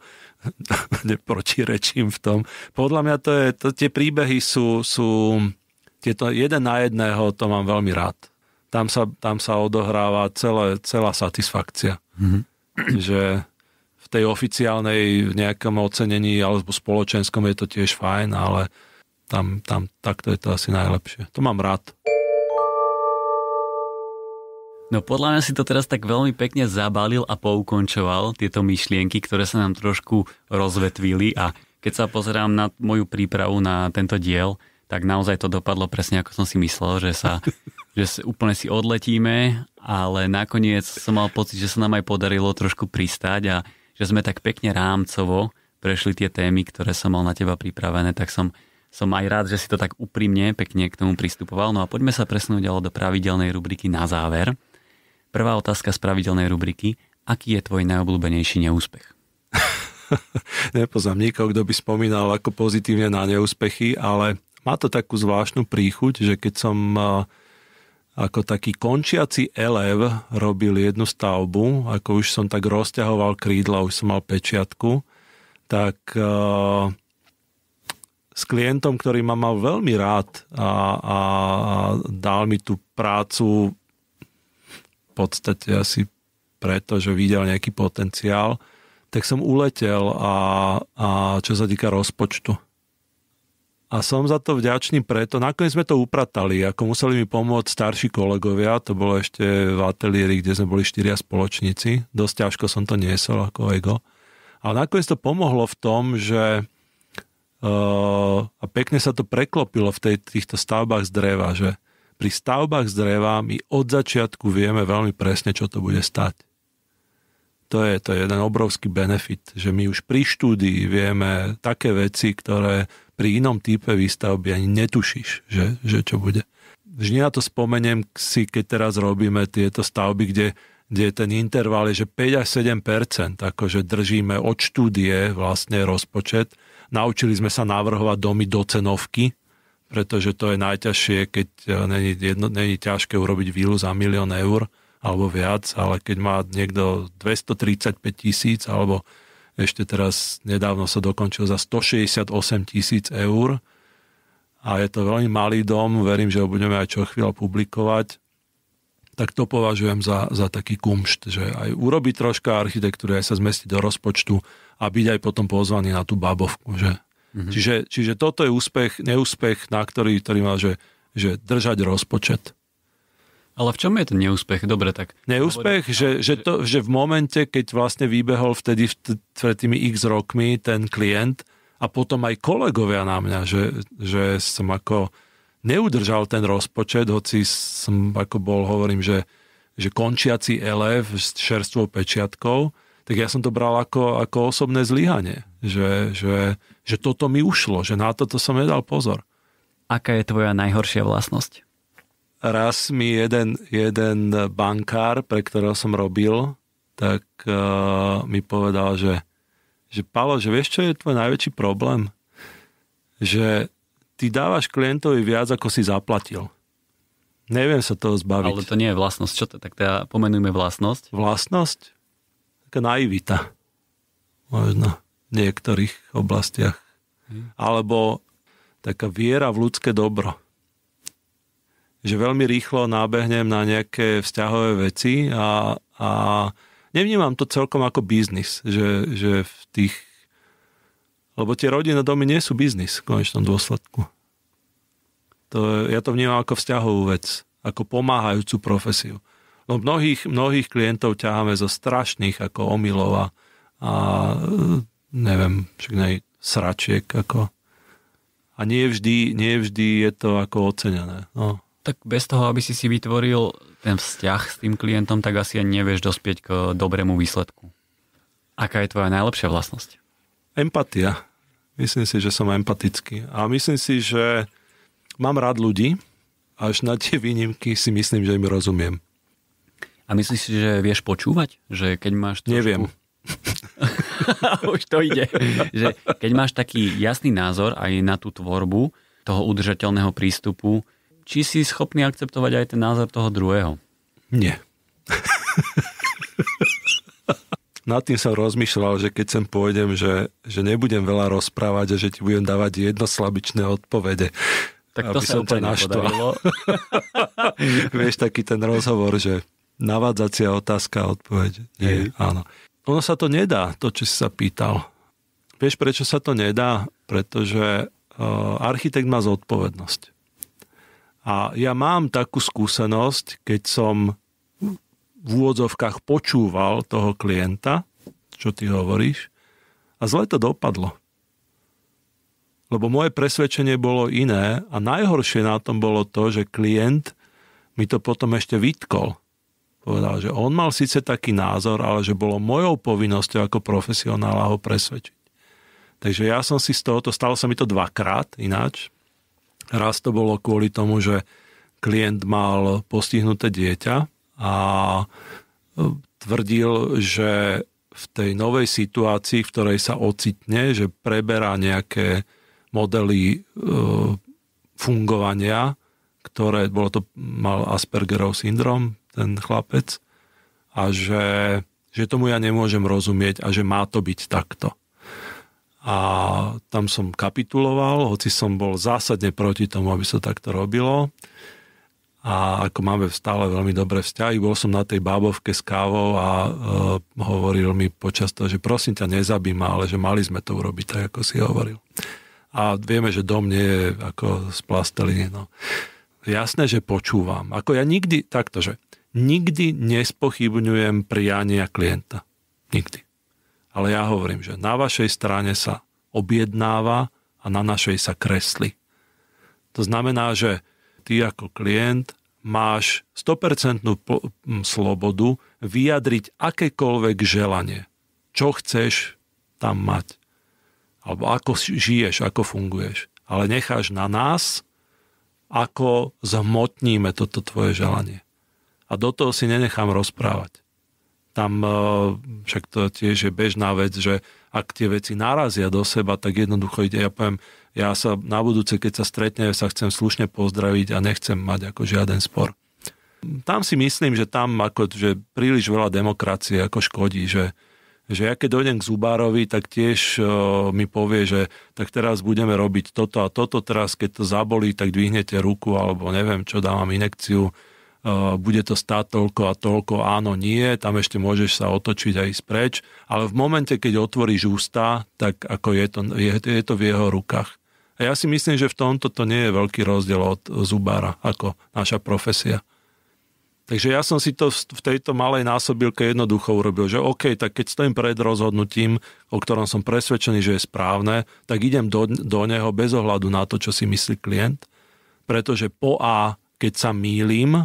neprotirečím v tom. Podľa mňa to je, to, tie príbehy sú, sú tieto jeden na jedného, to mám veľmi rád. Tam sa, tam sa odohráva celé, celá satisfakcia. Mm-hmm. Že v tej oficiálnej v nejakom ocenení alebo spoločenskom je to tiež fajn, ale tam, tam takto je to asi najlepšie. To mám rád. No podľa mňa si to teraz tak veľmi pekne zabalil a poukončoval tieto myšlienky, ktoré sa nám trošku rozvetvili a keď sa pozerám na moju prípravu na tento diel, tak naozaj to dopadlo presne ako som si myslel, že sa že si, úplne si odletíme, ale nakoniec som mal pocit, že sa nám aj podarilo trošku pristať a že sme tak pekne rámcovo prešli tie témy, ktoré som mal na teba pripravené, tak som som aj rád, že si to tak úprimne, pekne k tomu pristupoval. No a poďme sa presnúť ďalej do pravidelnej rubriky na záver. Prvá otázka z pravidelnej rubriky. Aký je tvoj najobľúbenejší neúspech? Nepoznám nikoho, kto by spomínal ako pozitívne na neúspechy, ale má to takú zvláštnu príchuť, že keď som eh, ako taký končiaci elev robil jednu stavbu, ako už som tak rozťahoval krídla, už som mal pečiatku, tak eh, s klientom, ktorý ma mal veľmi rád a, a dal mi tú prácu podstate asi preto, že videl nejaký potenciál, tak som uletel a, a čo sa týka rozpočtu. A som za to vďačný preto, nakoniec sme to upratali, ako museli mi pomôcť starší kolegovia, to bolo ešte v ateliéri, kde sme boli štyria spoločníci, dosť ťažko som to niesol ako ego. Ale nakoniec to pomohlo v tom, že uh, a pekne sa to preklopilo v tej, týchto stavbách z dreva, že pri stavbách z dreva my od začiatku vieme veľmi presne, čo to bude stať. To je, to je jeden obrovský benefit, že my už pri štúdii vieme také veci, ktoré pri inom type výstavby ani netušíš, že, že čo bude. Vždy na to spomeniem si, keď teraz robíme tieto stavby, kde, kde ten interval je, že 5 až 7 akože držíme od štúdie vlastne rozpočet. Naučili sme sa navrhovať domy do cenovky, pretože to je najťažšie, keď není, jedno, není ťažké urobiť vílu za milión eur alebo viac, ale keď má niekto 235 tisíc alebo ešte teraz nedávno sa dokončil za 168 tisíc eur a je to veľmi malý dom, verím, že ho budeme aj čo chvíľa publikovať, tak to považujem za, za taký kumšt, že aj urobiť troška architektúry, aj sa zmestiť do rozpočtu a byť aj potom pozvaný na tú babovku, že Mm-hmm. Čiže, čiže toto je úspech, neúspech, na ktorý, ktorý má, že, že držať rozpočet. Ale v čom je ten neúspech? Dobre, tak... Neúspech, že, že, to, že v momente, keď vlastne vybehol vtedy pred tými x rokmi ten klient a potom aj kolegovia na mňa, že, že som ako neudržal ten rozpočet, hoci som ako bol, hovorím, že, že končiaci elef s šerstvou pečiatkou, tak ja som to bral ako, ako osobné zlyhanie že, že, že toto mi ušlo, že na toto som nedal pozor. Aká je tvoja najhoršia vlastnosť? Raz mi jeden, jeden bankár, pre ktorého som robil, tak uh, mi povedal, že, že Palo, že vieš, čo je tvoj najväčší problém? Že ty dávaš klientovi viac, ako si zaplatil. Neviem sa toho zbaviť. Ale to nie je vlastnosť. Čo to? Tak teda pomenujme vlastnosť. Vlastnosť? Taká naivita. Možno niektorých oblastiach. Hm. Alebo taká viera v ľudské dobro. Že veľmi rýchlo nábehnem na nejaké vzťahové veci a, a nevnímam to celkom ako biznis, že, že v tých... Lebo tie rodinné domy nie sú biznis v konečnom dôsledku. To, ja to vnímam ako vzťahovú vec, ako pomáhajúcu profesiu. No mnohých, mnohých klientov ťaháme zo strašných ako omylov a neviem, však nej sračiek, ako. A nie vždy, nie vždy je to ako ocenené. No. Tak bez toho, aby si si vytvoril ten vzťah s tým klientom, tak asi ani nevieš dospieť k dobrému výsledku. Aká je tvoja najlepšia vlastnosť? Empatia. Myslím si, že som empatický. A myslím si, že mám rád ľudí, až na tie výnimky si myslím, že im rozumiem. A myslíš si, že vieš počúvať? Že keď máš trošku... Neviem. Už to ide. že keď máš taký jasný názor aj na tú tvorbu toho udržateľného prístupu, či si schopný akceptovať aj ten názor toho druhého? Nie. nad tým som rozmýšľal, že keď sem pôjdem, že, že nebudem veľa rozprávať a že ti budem dávať jednoslabičné odpovede. Tak to sa som naštval. Vieš, taký ten rozhovor, že navádzacia otázka a odpoveď. Nie, Hej. áno ono sa to nedá, to, čo si sa pýtal. Vieš, prečo sa to nedá? Pretože e, architekt má zodpovednosť. A ja mám takú skúsenosť, keď som v úvodzovkách počúval toho klienta, čo ty hovoríš, a zle to dopadlo. Lebo moje presvedčenie bolo iné a najhoršie na tom bolo to, že klient mi to potom ešte vytkol. Povedal, že on mal síce taký názor, ale že bolo mojou povinnosťou ako profesionála ho presvedčiť. Takže ja som si z tohoto, stalo sa mi to dvakrát ináč. Raz to bolo kvôli tomu, že klient mal postihnuté dieťa a e, tvrdil, že v tej novej situácii, v ktorej sa ocitne, že preberá nejaké modely e, fungovania, ktoré, bolo to, mal Aspergerov syndrom, ten chlapec, a že, že tomu ja nemôžem rozumieť a že má to byť takto. A tam som kapituloval, hoci som bol zásadne proti tomu, aby sa takto robilo. A ako máme stále veľmi dobré vzťahy, bol som na tej bábovke s kávou a e, hovoril mi počas toho, že prosím ťa nezabí ma, ale že mali sme to urobiť tak, ako si hovoril. A vieme, že dom nie je ako z plasteliny. No. Jasné, že počúvam. Ako ja nikdy takto, že nikdy nespochybňujem priania klienta. Nikdy. Ale ja hovorím, že na vašej strane sa objednáva a na našej sa kresli. To znamená, že ty ako klient máš 100% slobodu vyjadriť akékoľvek želanie. Čo chceš tam mať. Alebo ako žiješ, ako funguješ. Ale necháš na nás, ako zhmotníme toto tvoje želanie a do toho si nenechám rozprávať. Tam eh, však to tiež je bežná vec, že ak tie veci narazia do seba, tak jednoducho ide, ja poviem, ja sa na budúce, keď sa stretne, sa chcem slušne pozdraviť a nechcem mať ako žiaden spor. Tam si myslím, že tam ako, že príliš veľa demokracie ako škodí, že, že ja keď dojdem k zubárovi, tak tiež o, eh, mi povie, že tak teraz budeme robiť toto a toto, teraz keď to zabolí, tak dvihnete ruku alebo neviem čo, dávam inekciu E, bude to stáť toľko a toľko, áno, nie, tam ešte môžeš sa otočiť aj ísť preč, ale v momente, keď otvoríš ústa, tak ako je to, je, je to v jeho rukách. A ja si myslím, že v tomto to nie je veľký rozdiel od zubára, ako naša profesia. Takže ja som si to v tejto malej násobilke jednoducho urobil, že OK, tak keď stojím pred rozhodnutím, o ktorom som presvedčený, že je správne, tak idem do, do neho bez ohľadu na to, čo si myslí klient, pretože po A, keď sa mýlim,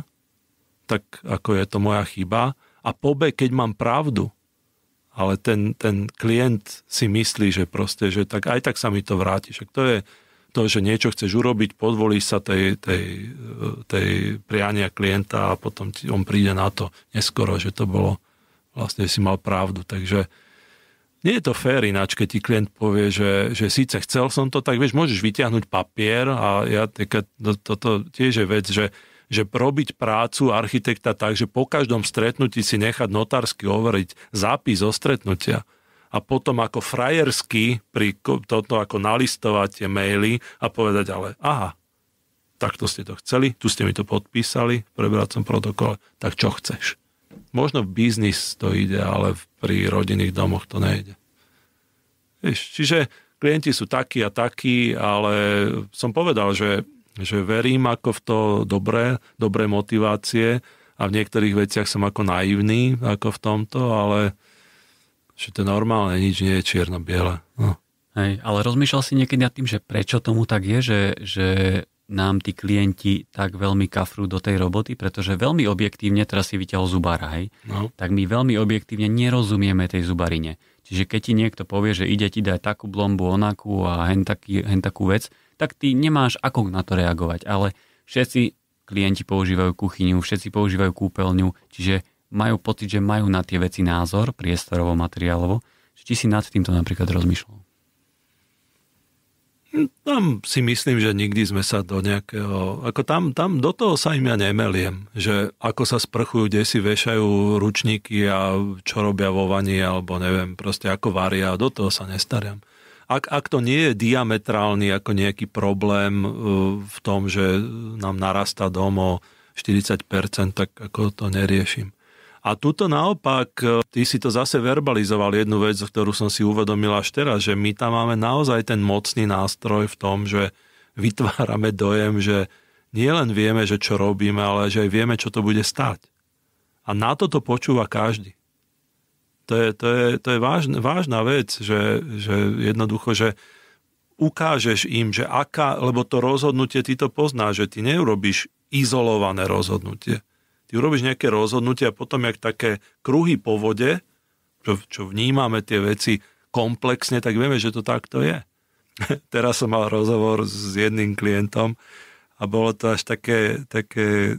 tak ako je to moja chyba. A po B, keď mám pravdu, ale ten, ten klient si myslí, že proste, že tak aj tak sa mi to vráti. Však to je to, že niečo chceš urobiť, podvolí sa tej, tej, tej priania klienta a potom ti, on príde na to neskoro, že to bolo vlastne, si mal pravdu. Takže nie je to fér ináč, keď ti klient povie, že, že síce chcel som to, tak vieš, môžeš vyťahnuť papier a ja, toto to, to tiež je vec, že že robiť prácu architekta tak, že po každom stretnutí si nechať notársky overiť zápis o stretnutia a potom ako frajersky pri toto ako nalistovať tie maily a povedať ale aha, takto ste to chceli, tu ste mi to podpísali v prebracom protokole, tak čo chceš? Možno v biznis to ide, ale pri rodinných domoch to nejde. Víš, čiže klienti sú takí a takí, ale som povedal, že že verím ako v to dobré, dobré motivácie a v niektorých veciach som ako naivný ako v tomto, ale že to je normálne, nič nie je čierno-biele. No. Hej, ale rozmýšľal si niekedy nad tým, že prečo tomu tak je, že, že nám tí klienti tak veľmi kafrú do tej roboty, pretože veľmi objektívne, teraz si vyťahol zubára, hej, no. tak my veľmi objektívne nerozumieme tej zubarine. Čiže keď ti niekto povie, že ide ti dať takú blombu, onakú a hen, taký, hen takú vec, tak ty nemáš ako na to reagovať, ale všetci klienti používajú kuchyňu, všetci používajú kúpeľňu, čiže majú pocit, že majú na tie veci názor, priestorovo, materiálovo. Či si nad týmto napríklad rozmýšľal? Tam si myslím, že nikdy sme sa do nejakého... Ako tam, tam do toho sa im ja nemeliem, že ako sa sprchujú, kde si vešajú ručníky a čo robia vo vani, alebo neviem, proste ako varia, do toho sa nestariam ak, ak to nie je diametrálny ako nejaký problém e, v tom, že nám narasta dom o 40%, tak ako to neriešim. A tuto naopak, e, ty si to zase verbalizoval jednu vec, ktorú som si uvedomil až teraz, že my tam máme naozaj ten mocný nástroj v tom, že vytvárame dojem, že nie len vieme, že čo robíme, ale že aj vieme, čo to bude stať. A na toto počúva každý. To je, to je, to je vážna, vážna vec, že, že jednoducho, že ukážeš im, že aká, lebo to rozhodnutie ty to poznáš, že ty neurobiš izolované rozhodnutie. Ty urobíš nejaké rozhodnutie a potom, jak také kruhy po vode, čo, čo vnímame tie veci komplexne, tak vieme, že to takto je. Teraz som mal rozhovor s jedným klientom a bolo to až také, také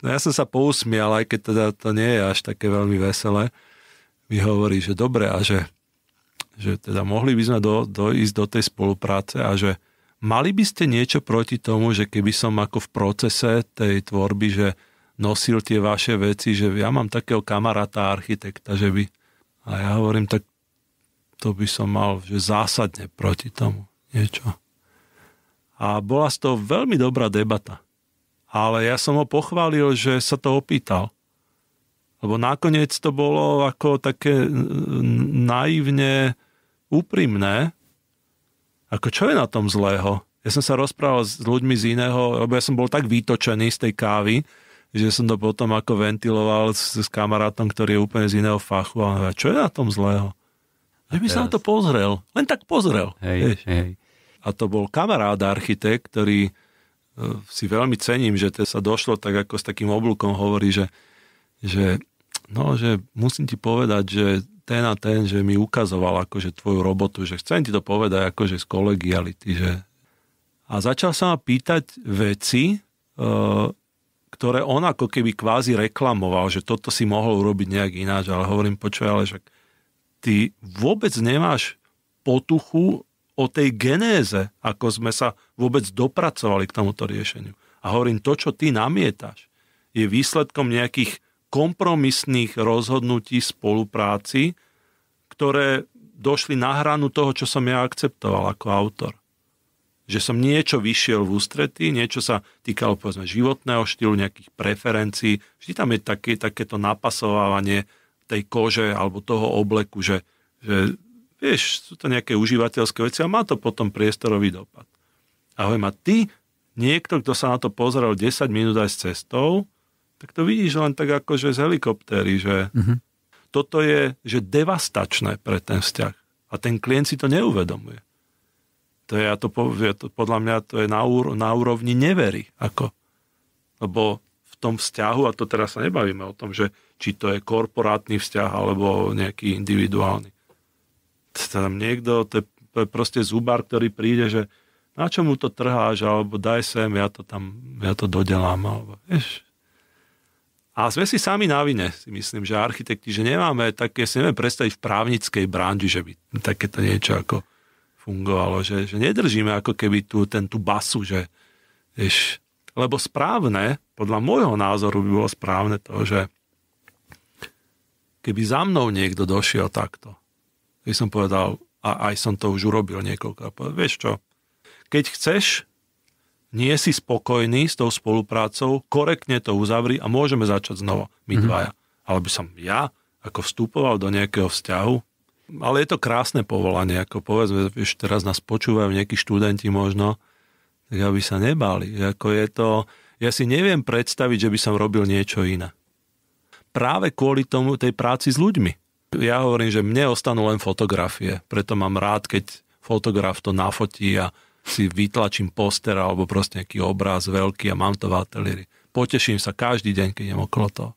no ja som sa pousmial, aj keď teda to nie je až také veľmi veselé, hovorí, že dobre a že, že teda mohli by sme do, dojsť do tej spolupráce a že mali by ste niečo proti tomu, že keby som ako v procese tej tvorby, že nosil tie vaše veci, že ja mám takého kamaráta architekta, že by... A ja hovorím, tak to by som mal že zásadne proti tomu niečo. A bola z toho veľmi dobrá debata. Ale ja som ho pochválil, že sa to opýtal. Lebo nakoniec to bolo ako také e, naivne úprimné. Ako čo je na tom zlého? Ja som sa rozprával s ľuďmi z iného, lebo ja som bol tak vytočený z tej kávy, že som to potom ako ventiloval s, s kamarátom, ktorý je úplne z iného fachu. A čo je na tom zlého? Že by sa na to pozrel. Len tak pozrel. Hej, vieš. hej. A to bol kamarát architekt, ktorý e, si veľmi cením, že to sa došlo tak ako s takým oblúkom hovorí, že, že no, že musím ti povedať, že ten a ten, že mi ukazoval akože tvoju robotu, že chcem ti to povedať akože z kolegiality, že... A začal sa ma pýtať veci, e, ktoré on ako keby kvázi reklamoval, že toto si mohol urobiť nejak ináč, ale hovorím, počuj, ale však ty vôbec nemáš potuchu o tej genéze, ako sme sa vôbec dopracovali k tomuto riešeniu. A hovorím, to, čo ty namietáš, je výsledkom nejakých kompromisných rozhodnutí spolupráci, ktoré došli na hranu toho, čo som ja akceptoval ako autor. Že som niečo vyšiel v ústretí, niečo sa týkalo povedzme životného štýlu, nejakých preferencií. Vždy tam je také, takéto napasovávanie tej kože alebo toho obleku, že, že vieš, sú to nejaké užívateľské veci a má to potom priestorový dopad. A hovorím, a ty, niekto, kto sa na to pozeral 10 minút aj s cestou, tak to vidíš len tak že z helikoptéry, že uh-huh. toto je že devastačné pre ten vzťah. A ten klient si to neuvedomuje. To je, ja to, ja to, podľa mňa to je na, úro- na úrovni nevery. Ako. Lebo v tom vzťahu, a to teraz sa nebavíme o tom, že či to je korporátny vzťah alebo nejaký individuálny. Tam teda niekto, to je, to je proste zubár, ktorý príde, že na čo mu to trháš, alebo daj sem, ja to tam, ja to dodelám, alebo vieš, a sme si sami na vine, si myslím, že architekti, že nemáme také, si neviem predstaviť v právnickej branži, že by takéto niečo ako fungovalo, že, že nedržíme ako keby tú, ten, tú basu, že vieš, lebo správne, podľa môjho názoru by bolo správne to, že keby za mnou niekto došiel takto, by som povedal, a aj som to už urobil niekoľko, povedal, vieš čo, keď chceš nie si spokojný s tou spoluprácou, korektne to uzavri a môžeme začať znova, my mm-hmm. dvaja. Ale by som ja ako vstupoval do nejakého vzťahu, ale je to krásne povolanie, ako povedzme, už teraz nás počúvajú nejakí študenti možno, tak aby sa nebali. Ako je to, ja si neviem predstaviť, že by som robil niečo iné. Práve kvôli tomu tej práci s ľuďmi. Ja hovorím, že mne ostanú len fotografie, preto mám rád, keď fotograf to nafotí a si vytlačím poster alebo proste nejaký obraz veľký a mám to v ateliéri. Poteším sa každý deň, keď idem okolo toho.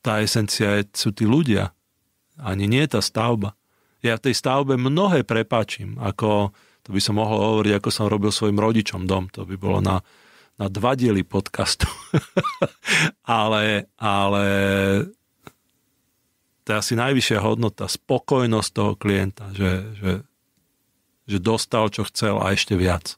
Tá esencia je, sú tí ľudia. Ani nie je tá stavba. Ja v tej stavbe mnohé prepáčim, ako to by som mohol hovoriť, ako som robil svojim rodičom dom. To by bolo na, na dva diely podcastu. ale, ale to je asi najvyššia hodnota, spokojnosť toho klienta, že, že že dostal, čo chcel a ešte viac.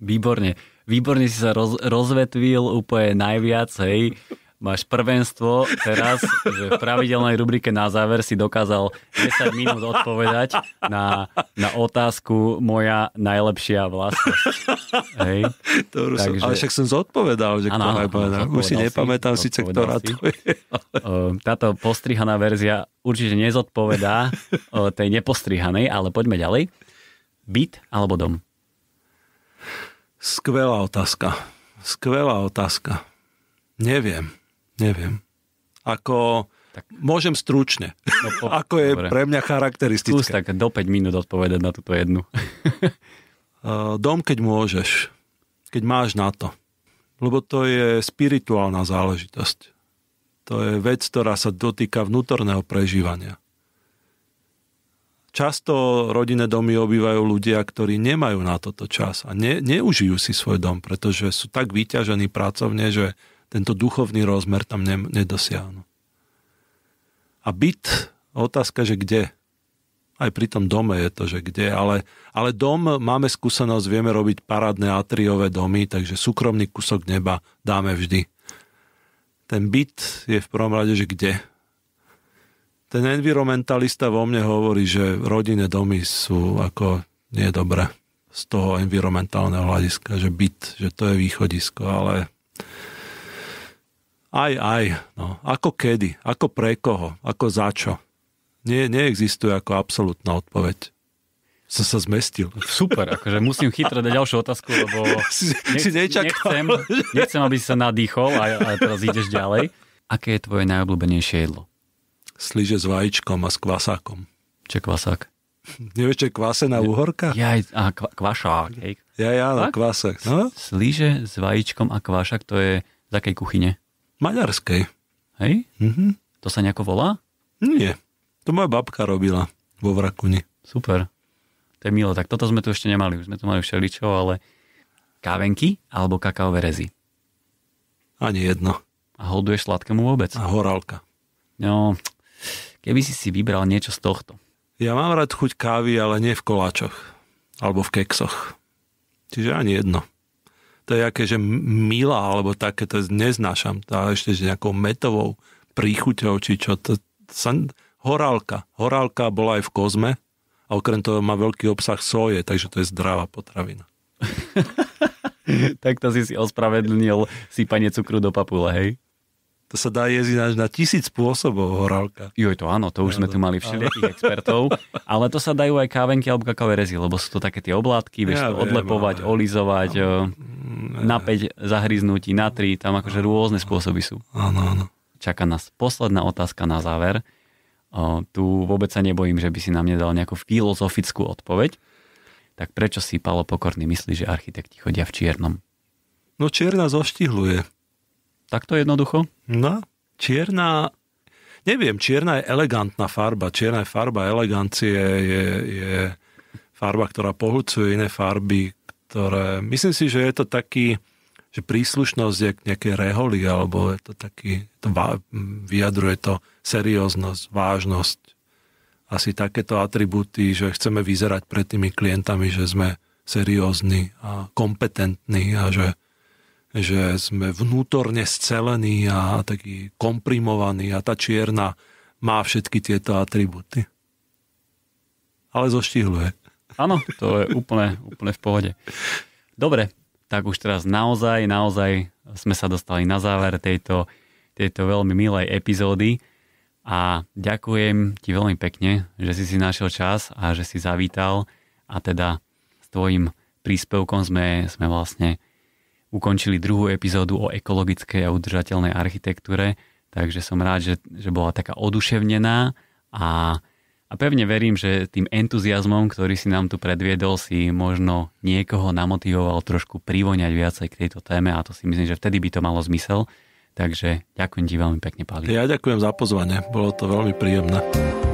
Výborne. Výborne si sa roz, rozvetvil úplne najviac, hej. Máš prvenstvo teraz, že v pravidelnej rubrike na záver si dokázal 10 minút odpovedať na, na otázku moja najlepšia vlastnosť. Hej. Dobre, Takže... Ale však som zodpovedal, že ano, ktorá ano, Už si nepamätám si, síce, ktorá si. to je. Ehm, táto postrihaná verzia určite nezodpovedá ehm, tej nepostrihanej, ale poďme ďalej. Byt alebo dom? Skvelá otázka. Skvelá otázka. Neviem. Neviem. Ako... Tak. Môžem stručne. No, po... Ako je Dobre. pre mňa charakteristické. Skús tak do 5 minút odpovedať na túto jednu. Eh, dom, keď môžeš. Keď máš na to. Lebo to je spirituálna záležitosť. To je vec, ktorá sa dotýka vnútorného prežívania často rodinné domy obývajú ľudia, ktorí nemajú na toto čas a ne, neužijú si svoj dom, pretože sú tak vyťažení pracovne, že tento duchovný rozmer tam ne, nedosiahnu. A byt, otázka, že kde? Aj pri tom dome je to, že kde, ale, ale dom máme skúsenosť, vieme robiť parádne atriové domy, takže súkromný kúsok neba dáme vždy. Ten byt je v prvom rade, že kde? ten environmentalista vo mne hovorí, že rodinné domy sú ako nie dobré z toho environmentálneho hľadiska, že byt, že to je východisko, ale aj, aj, no, ako kedy, ako pre koho, ako za čo. Nie, neexistuje ako absolútna odpoveď som sa zmestil. Super, akože musím chytro dať ďalšiu otázku, lebo nech, si nečakal, nechcem, nechcem, aby si sa nadýchol a, a teraz ideš ďalej. Aké je tvoje najobľúbenejšie jedlo? Sliže s vajíčkom a s kvasákom. Čo je kvasák? Nevieš, čo je kvasená úhorka. Ja, a kva, kvašák. Hej. Ja, ja, no, kvasák. No? Slíže s vajíčkom a kvašák, to je z akej kuchyne? Maďarskej. Hej? Mm-hmm. To sa nejako volá? Nie. To moja babka robila vo Vrakuni. Super. To je milo. Tak toto sme tu ešte nemali. Už sme tu mali všeličo, ale kávenky alebo kakaové rezy? Ani jedno. A holduješ sladkému vôbec? A horálka. No, Keby si si vybral niečo z tohto. Ja mám rád chuť kávy, ale nie v koláčoch. Alebo v keksoch. Čiže ani jedno. To je aké, že milá, alebo také, to neznášam. A ešte s nejakou metovou príchuťou, či čo. To, sa, horálka. Horálka bola aj v kozme a okrem toho má veľký obsah soje, takže to je zdravá potravina. tak to si si ospravedlnil sypanie cukru do papule, hej? To sa dá jesť na, na tisíc spôsobov horálka. Jo, to áno, to už áno, sme tu mali všelijakých expertov, ale to sa dajú aj kávenky alebo kakaové rezy, lebo sú to také tie oblátky, vieš ja to odlepovať, ale... olizovať, áno. E, na 5 zahryznutí, na 3, tam akože rôzne spôsoby sú. Áno, áno. Čaká nás posledná otázka na záver. O, tu vôbec sa nebojím, že by si nám nedal nejakú filozofickú odpoveď. Tak prečo si Palo Pokorný myslí, že architekti chodia v čiernom? No čierna zoštihluje Takto jednoducho? No, čierna, neviem, čierna je elegantná farba. Čierna je farba elegancie, je, je farba, ktorá pohľcuje iné farby, ktoré... Myslím si, že je to taký, že príslušnosť je k nejakej reholi, alebo je to taký, to va, vyjadruje to serióznosť, vážnosť. Asi takéto atribúty, že chceme vyzerať pred tými klientami, že sme seriózni a kompetentní a že že sme vnútorne scelení a taký komprimovaní a tá čierna má všetky tieto atributy. Ale zoštihluje. Áno, to je úplne, úplne v pohode. Dobre, tak už teraz naozaj, naozaj sme sa dostali na záver tejto, tejto veľmi milej epizódy a ďakujem ti veľmi pekne, že si si našiel čas a že si zavítal a teda s tvojim príspevkom sme, sme vlastne ukončili druhú epizódu o ekologickej a udržateľnej architektúre, takže som rád, že, že bola taká oduševnená a, a pevne verím, že tým entuziasmom, ktorý si nám tu predviedol, si možno niekoho namotivoval trošku privoňať viacej k tejto téme a to si myslím, že vtedy by to malo zmysel. Takže ďakujem ti veľmi pekne, Pali. Ja ďakujem za pozvanie, bolo to veľmi príjemné.